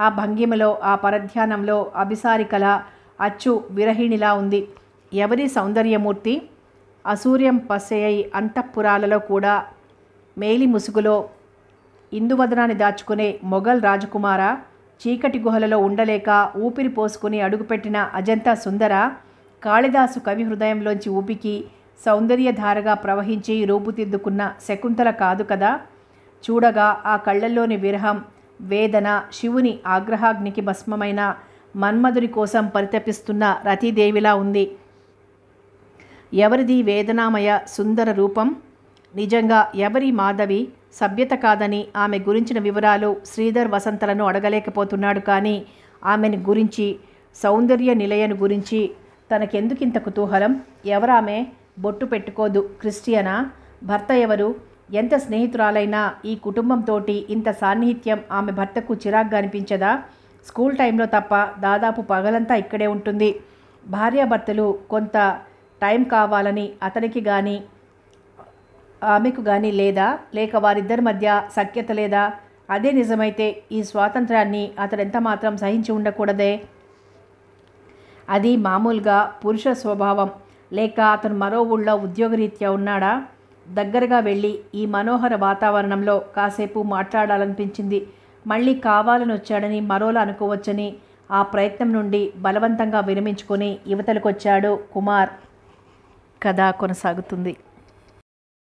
ఆ భంగిమలో ఆ పరధ్యానంలో అభిసారికల అచ్చు విరహిణిలా ఉంది ఎవరి సౌందర్యమూర్తి అసూర్యం పసయ్యి అంతఃపురాలలో కూడా మేలి ముసుగులో ఇందువదనాన్ని దాచుకునే మొఘల్ రాజకుమార చీకటి గుహలలో ఉండలేక ఊపిరి పోసుకుని అడుగుపెట్టిన అజంతా సుందర కాళిదాసు కవి హృదయంలోంచి ఊపికి సౌందర్యధారగా ప్రవహించి రూపుదిద్దుకున్న శకుంతల కాదు కదా చూడగా ఆ కళ్ళల్లోని విరహం వేదన శివుని ఆగ్రహాగ్నికి భస్మమైన మన్మధుడి కోసం పరితపిస్తున్న రతిదేవిలా ఉంది ఎవరిది వేదనామయ సుందర రూపం నిజంగా ఎవరి మాధవి సభ్యత కాదని ఆమె గురించిన వివరాలు శ్రీధర్ వసంతలను అడగలేకపోతున్నాడు కానీ ఆమెను గురించి సౌందర్య నిలయను గురించి తనకెందుకింత కుతూహలం ఎవరామె బొట్టు పెట్టుకోదు క్రిస్టియనా భర్త ఎవరు ఎంత స్నేహితురాలైనా ఈ కుటుంబంతో ఇంత సాన్నిహిత్యం ఆమె భర్తకు చిరాగ్గా అనిపించదా స్కూల్ టైంలో తప్ప దాదాపు పగలంతా ఇక్కడే ఉంటుంది భార్యాభర్తలు కొంత టైం కావాలని అతనికి కానీ ఆమెకు కానీ లేదా లేక వారిద్దరి మధ్య సఖ్యత లేదా అదే నిజమైతే ఈ స్వాతంత్రాన్ని ఎంత మాత్రం సహించి ఉండకూడదే అది మామూలుగా పురుష స్వభావం లేక అతను మరో ఊళ్ళో ఉద్యోగరీత్యా ఉన్నాడా దగ్గరగా వెళ్ళి ఈ మనోహర వాతావరణంలో కాసేపు మాట్లాడాలనిపించింది మళ్ళీ కావాలని వచ్చాడని మరోలా అనుకోవచ్చని ఆ ప్రయత్నం నుండి బలవంతంగా విరమించుకొని యువతలకొచ్చాడు కుమార్ కథ కొనసాగుతుంది